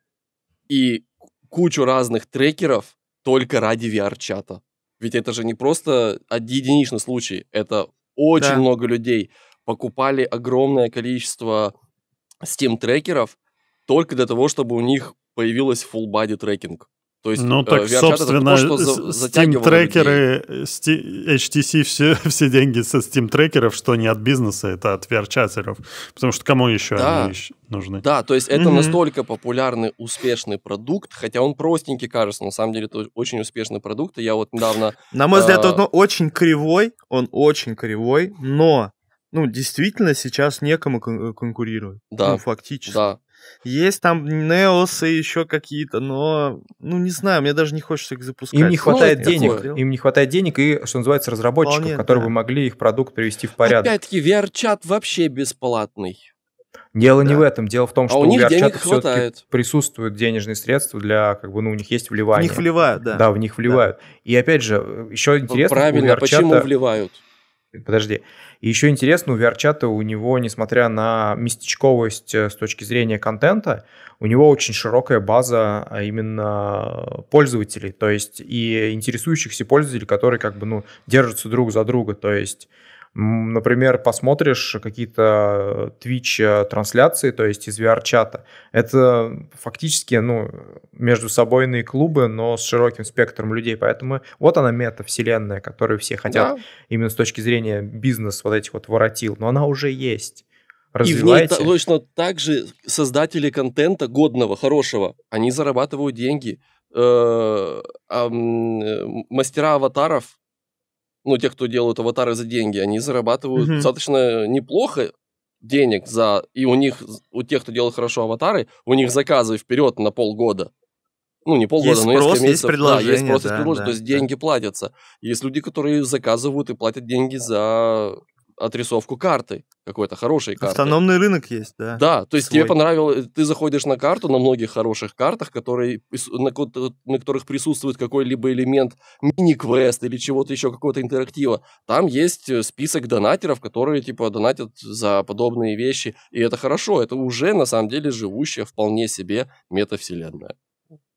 и кучу разных трекеров только ради VR-чата. Ведь это же не просто единичный случай, это очень да. много людей покупали огромное количество Steam трекеров только для того, чтобы у них появилась full body трекинг. То есть, ну, э, так, VR собственно, это то, что Steam-трекеры, HTC все, все деньги со Steam-трекеров, что не от бизнеса, это от VR-чатеров. Потому что кому еще да. они еще нужны? Да, то есть mm-hmm. это настолько популярный, успешный продукт, хотя он простенький кажется, на самом деле это очень успешный продукт, и я вот недавно... На мой взгляд, э, он очень кривой, он очень кривой, но ну, действительно сейчас некому конкурировать. Да. Ну, фактически. Да. Есть там неосы еще какие-то, но, ну, не знаю, мне даже не хочется их запускать. Им не хватает ну, денег, им не хватает денег и, что называется, разработчиков, Вполне, которые да. бы могли их продукт привести в порядок. Опять-таки, VR-чат вообще бесплатный. Дело да. не в этом, дело в том, а что а у, у VR-чата все-таки присутствуют денежные средства для, как бы, ну, у них есть вливание. В них вливают, да. Да, в них вливают. Да. И опять же, э, еще интересно, Правильно, у почему вливают? Подожди. И еще интересно, у VRChat у него, несмотря на местечковость э, с точки зрения контента, у него очень широкая база а именно пользователей, то есть и интересующихся пользователей, которые как бы, ну, держатся друг за друга, то есть Например, посмотришь какие-то э, Twitch-трансляции, э, то есть из VR-чата. Это фактически ну, между собойные клубы, но с широким спектром людей. Поэтому вот она мета-вселенная, которую все хотят да. именно с точки зрения бизнес вот этих вот воротил. Но она уже есть. Развивайте. И в ней точно так же создатели контента годного, хорошего, они зарабатывают деньги. Э, э, мастера аватаров ну, те, кто делают аватары за деньги, они зарабатывают mm-hmm. достаточно неплохо денег за... И у них, у тех, кто делает хорошо аватары, у них заказы вперед на полгода. Ну, не полгода, есть но спрос, несколько месяцев. Есть предложение, да, есть спрос, да, есть предложение, да, то есть да. деньги платятся. Есть люди, которые заказывают и платят деньги за отрисовку карты какой-то хорошей карты. Автономный рынок есть, да? Да, то есть Свой. тебе понравилось, ты заходишь на карту, на многих хороших картах, которые, на, на которых присутствует какой-либо элемент мини-квест или чего-то еще, какого-то интерактива. Там есть э, список донатеров, которые, типа, донатят за подобные вещи, и это хорошо, это уже, на самом деле, живущая вполне себе метавселенная.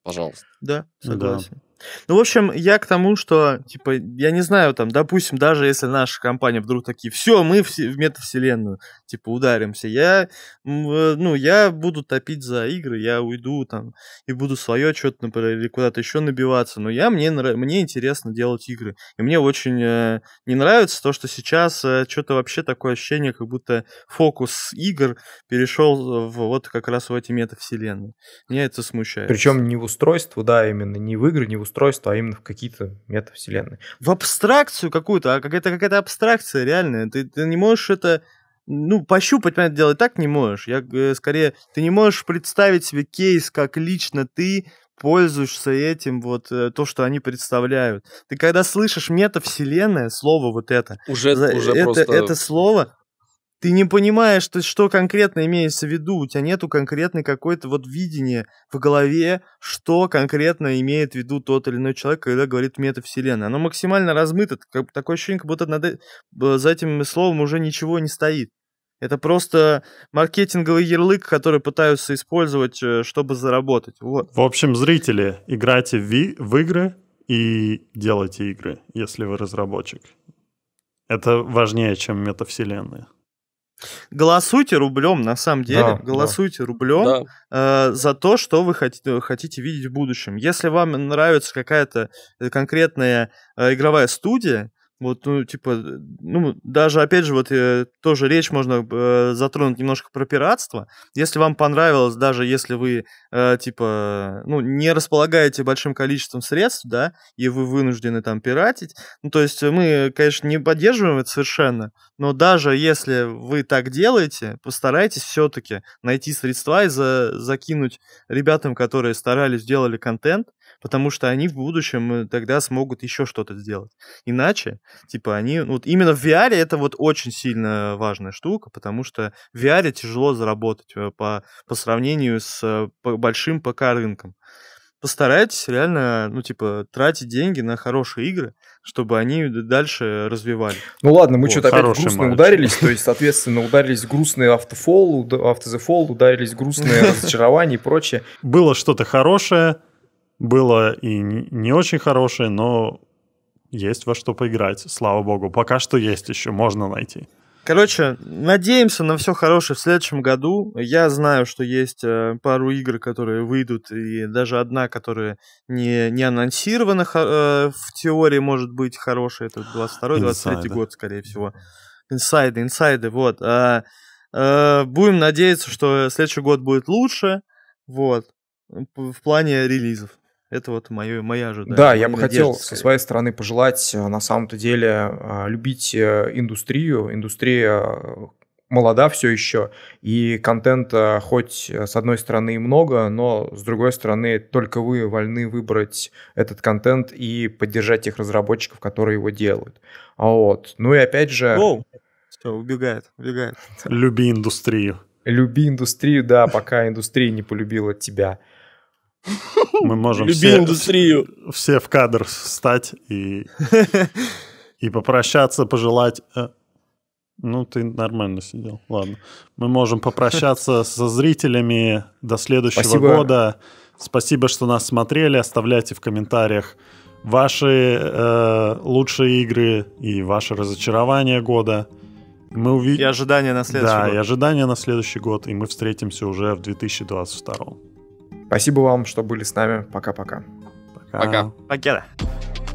Пожалуйста. Да, согласен. Да. Ну, в общем, я к тому, что, типа, я не знаю, там, допустим, даже если наша компания вдруг такие, все, мы в, в метавселенную, типа, ударимся, я, э, ну, я буду топить за игры, я уйду там и буду свое что-то, например, или куда-то еще набиваться, но я, мне, мне интересно делать игры, и мне очень э, не нравится то, что сейчас э, что-то вообще такое ощущение, как будто фокус игр перешел э, в, вот как раз в эти метавселенные. Меня это смущает. Причем не в устройство, да, именно не в игры, не в устройства, а именно в какие-то метавселенные. В абстракцию какую-то, а какая-то какая-то абстракция реальная. Ты, ты не можешь это ну, пощупать, понятное дело, и так не можешь. Я э, скорее, ты не можешь представить себе кейс, как лично ты пользуешься этим, вот э, то, что они представляют. Ты когда слышишь метавселенная, слово вот это, уже, за, уже это, просто... это слово, ты не понимаешь, что, что конкретно имеется в виду, у тебя нету конкретной какой-то вот видения в голове, что конкретно имеет в виду тот или иной человек, когда говорит метавселенная. Оно максимально размыто, такое ощущение, как будто над, э, за этим словом уже ничего не стоит. Это просто маркетинговый ярлык, который пытаются использовать, э, чтобы заработать. Вот. В общем, зрители, играйте в, в игры и делайте игры, если вы разработчик. Это важнее, чем метавселенная. Голосуйте рублем, на самом деле, да, голосуйте да. рублем да. Э, за то, что вы хотите, э, хотите видеть в будущем. Если вам нравится какая-то э, конкретная э, игровая студия, вот, ну, типа, ну, даже, опять же, вот э, тоже речь можно э, затронуть немножко про пиратство. Если вам понравилось, даже если вы, э, типа, ну, не располагаете большим количеством средств, да, и вы вынуждены там пиратить, ну, то есть мы, конечно, не поддерживаем это совершенно, но даже если вы так делаете, постарайтесь все-таки найти средства и за, закинуть ребятам, которые старались, делали контент, потому что они в будущем э, тогда смогут еще что-то сделать. Иначе, типа, они... Вот именно в VR это вот очень сильно важная штука, потому что в VR тяжело заработать э, по, по сравнению с э, большим ПК-рынком. Постарайтесь реально, ну, типа, тратить деньги на хорошие игры, чтобы они дальше развивали. Ну ладно, мы вот, что-то опять грустно мальчик. ударились, то есть, соответственно, ударились грустные автофол, автозефол, ударились грустные разочарования и прочее. Было что-то хорошее, было и не очень хорошее, но есть во что поиграть, слава богу. Пока что есть еще, можно найти. Короче, надеемся на все хорошее в следующем году. Я знаю, что есть э, пару игр, которые выйдут, и даже одна, которая не, не анонсирована, э, в теории может быть хорошая. Это 22-23 год, скорее всего. Инсайды, инсайды, вот. А, э, будем надеяться, что следующий год будет лучше, вот, в плане релизов. Это вот мое, моя ожидание. Да, моя я бы хотел скорее. со своей стороны пожелать э, на самом-то деле а, любить э, индустрию. Индустрия э, молода все еще, и контента хоть с одной стороны и много, но с другой стороны только вы вольны выбрать этот контент и поддержать тех разработчиков, которые его делают. вот. Ну и опять же... Оу. Все, убегает, убегает. Люби индустрию. Люби индустрию, да, пока индустрия не полюбила тебя. Мы можем все, индустрию. все в кадр встать и, и попрощаться, пожелать... Э, ну, ты нормально сидел. Ладно. Мы можем попрощаться со зрителями до следующего Спасибо. года. Спасибо, что нас смотрели. Оставляйте в комментариях ваши э, лучшие игры и ваши разочарования года. Мы увидим. И ожидания на следующий да, год. Да, и ожидания на следующий год. И мы встретимся уже в 2022. Спасибо вам, что были с нами. Пока-пока. Пока. Пока. Пока.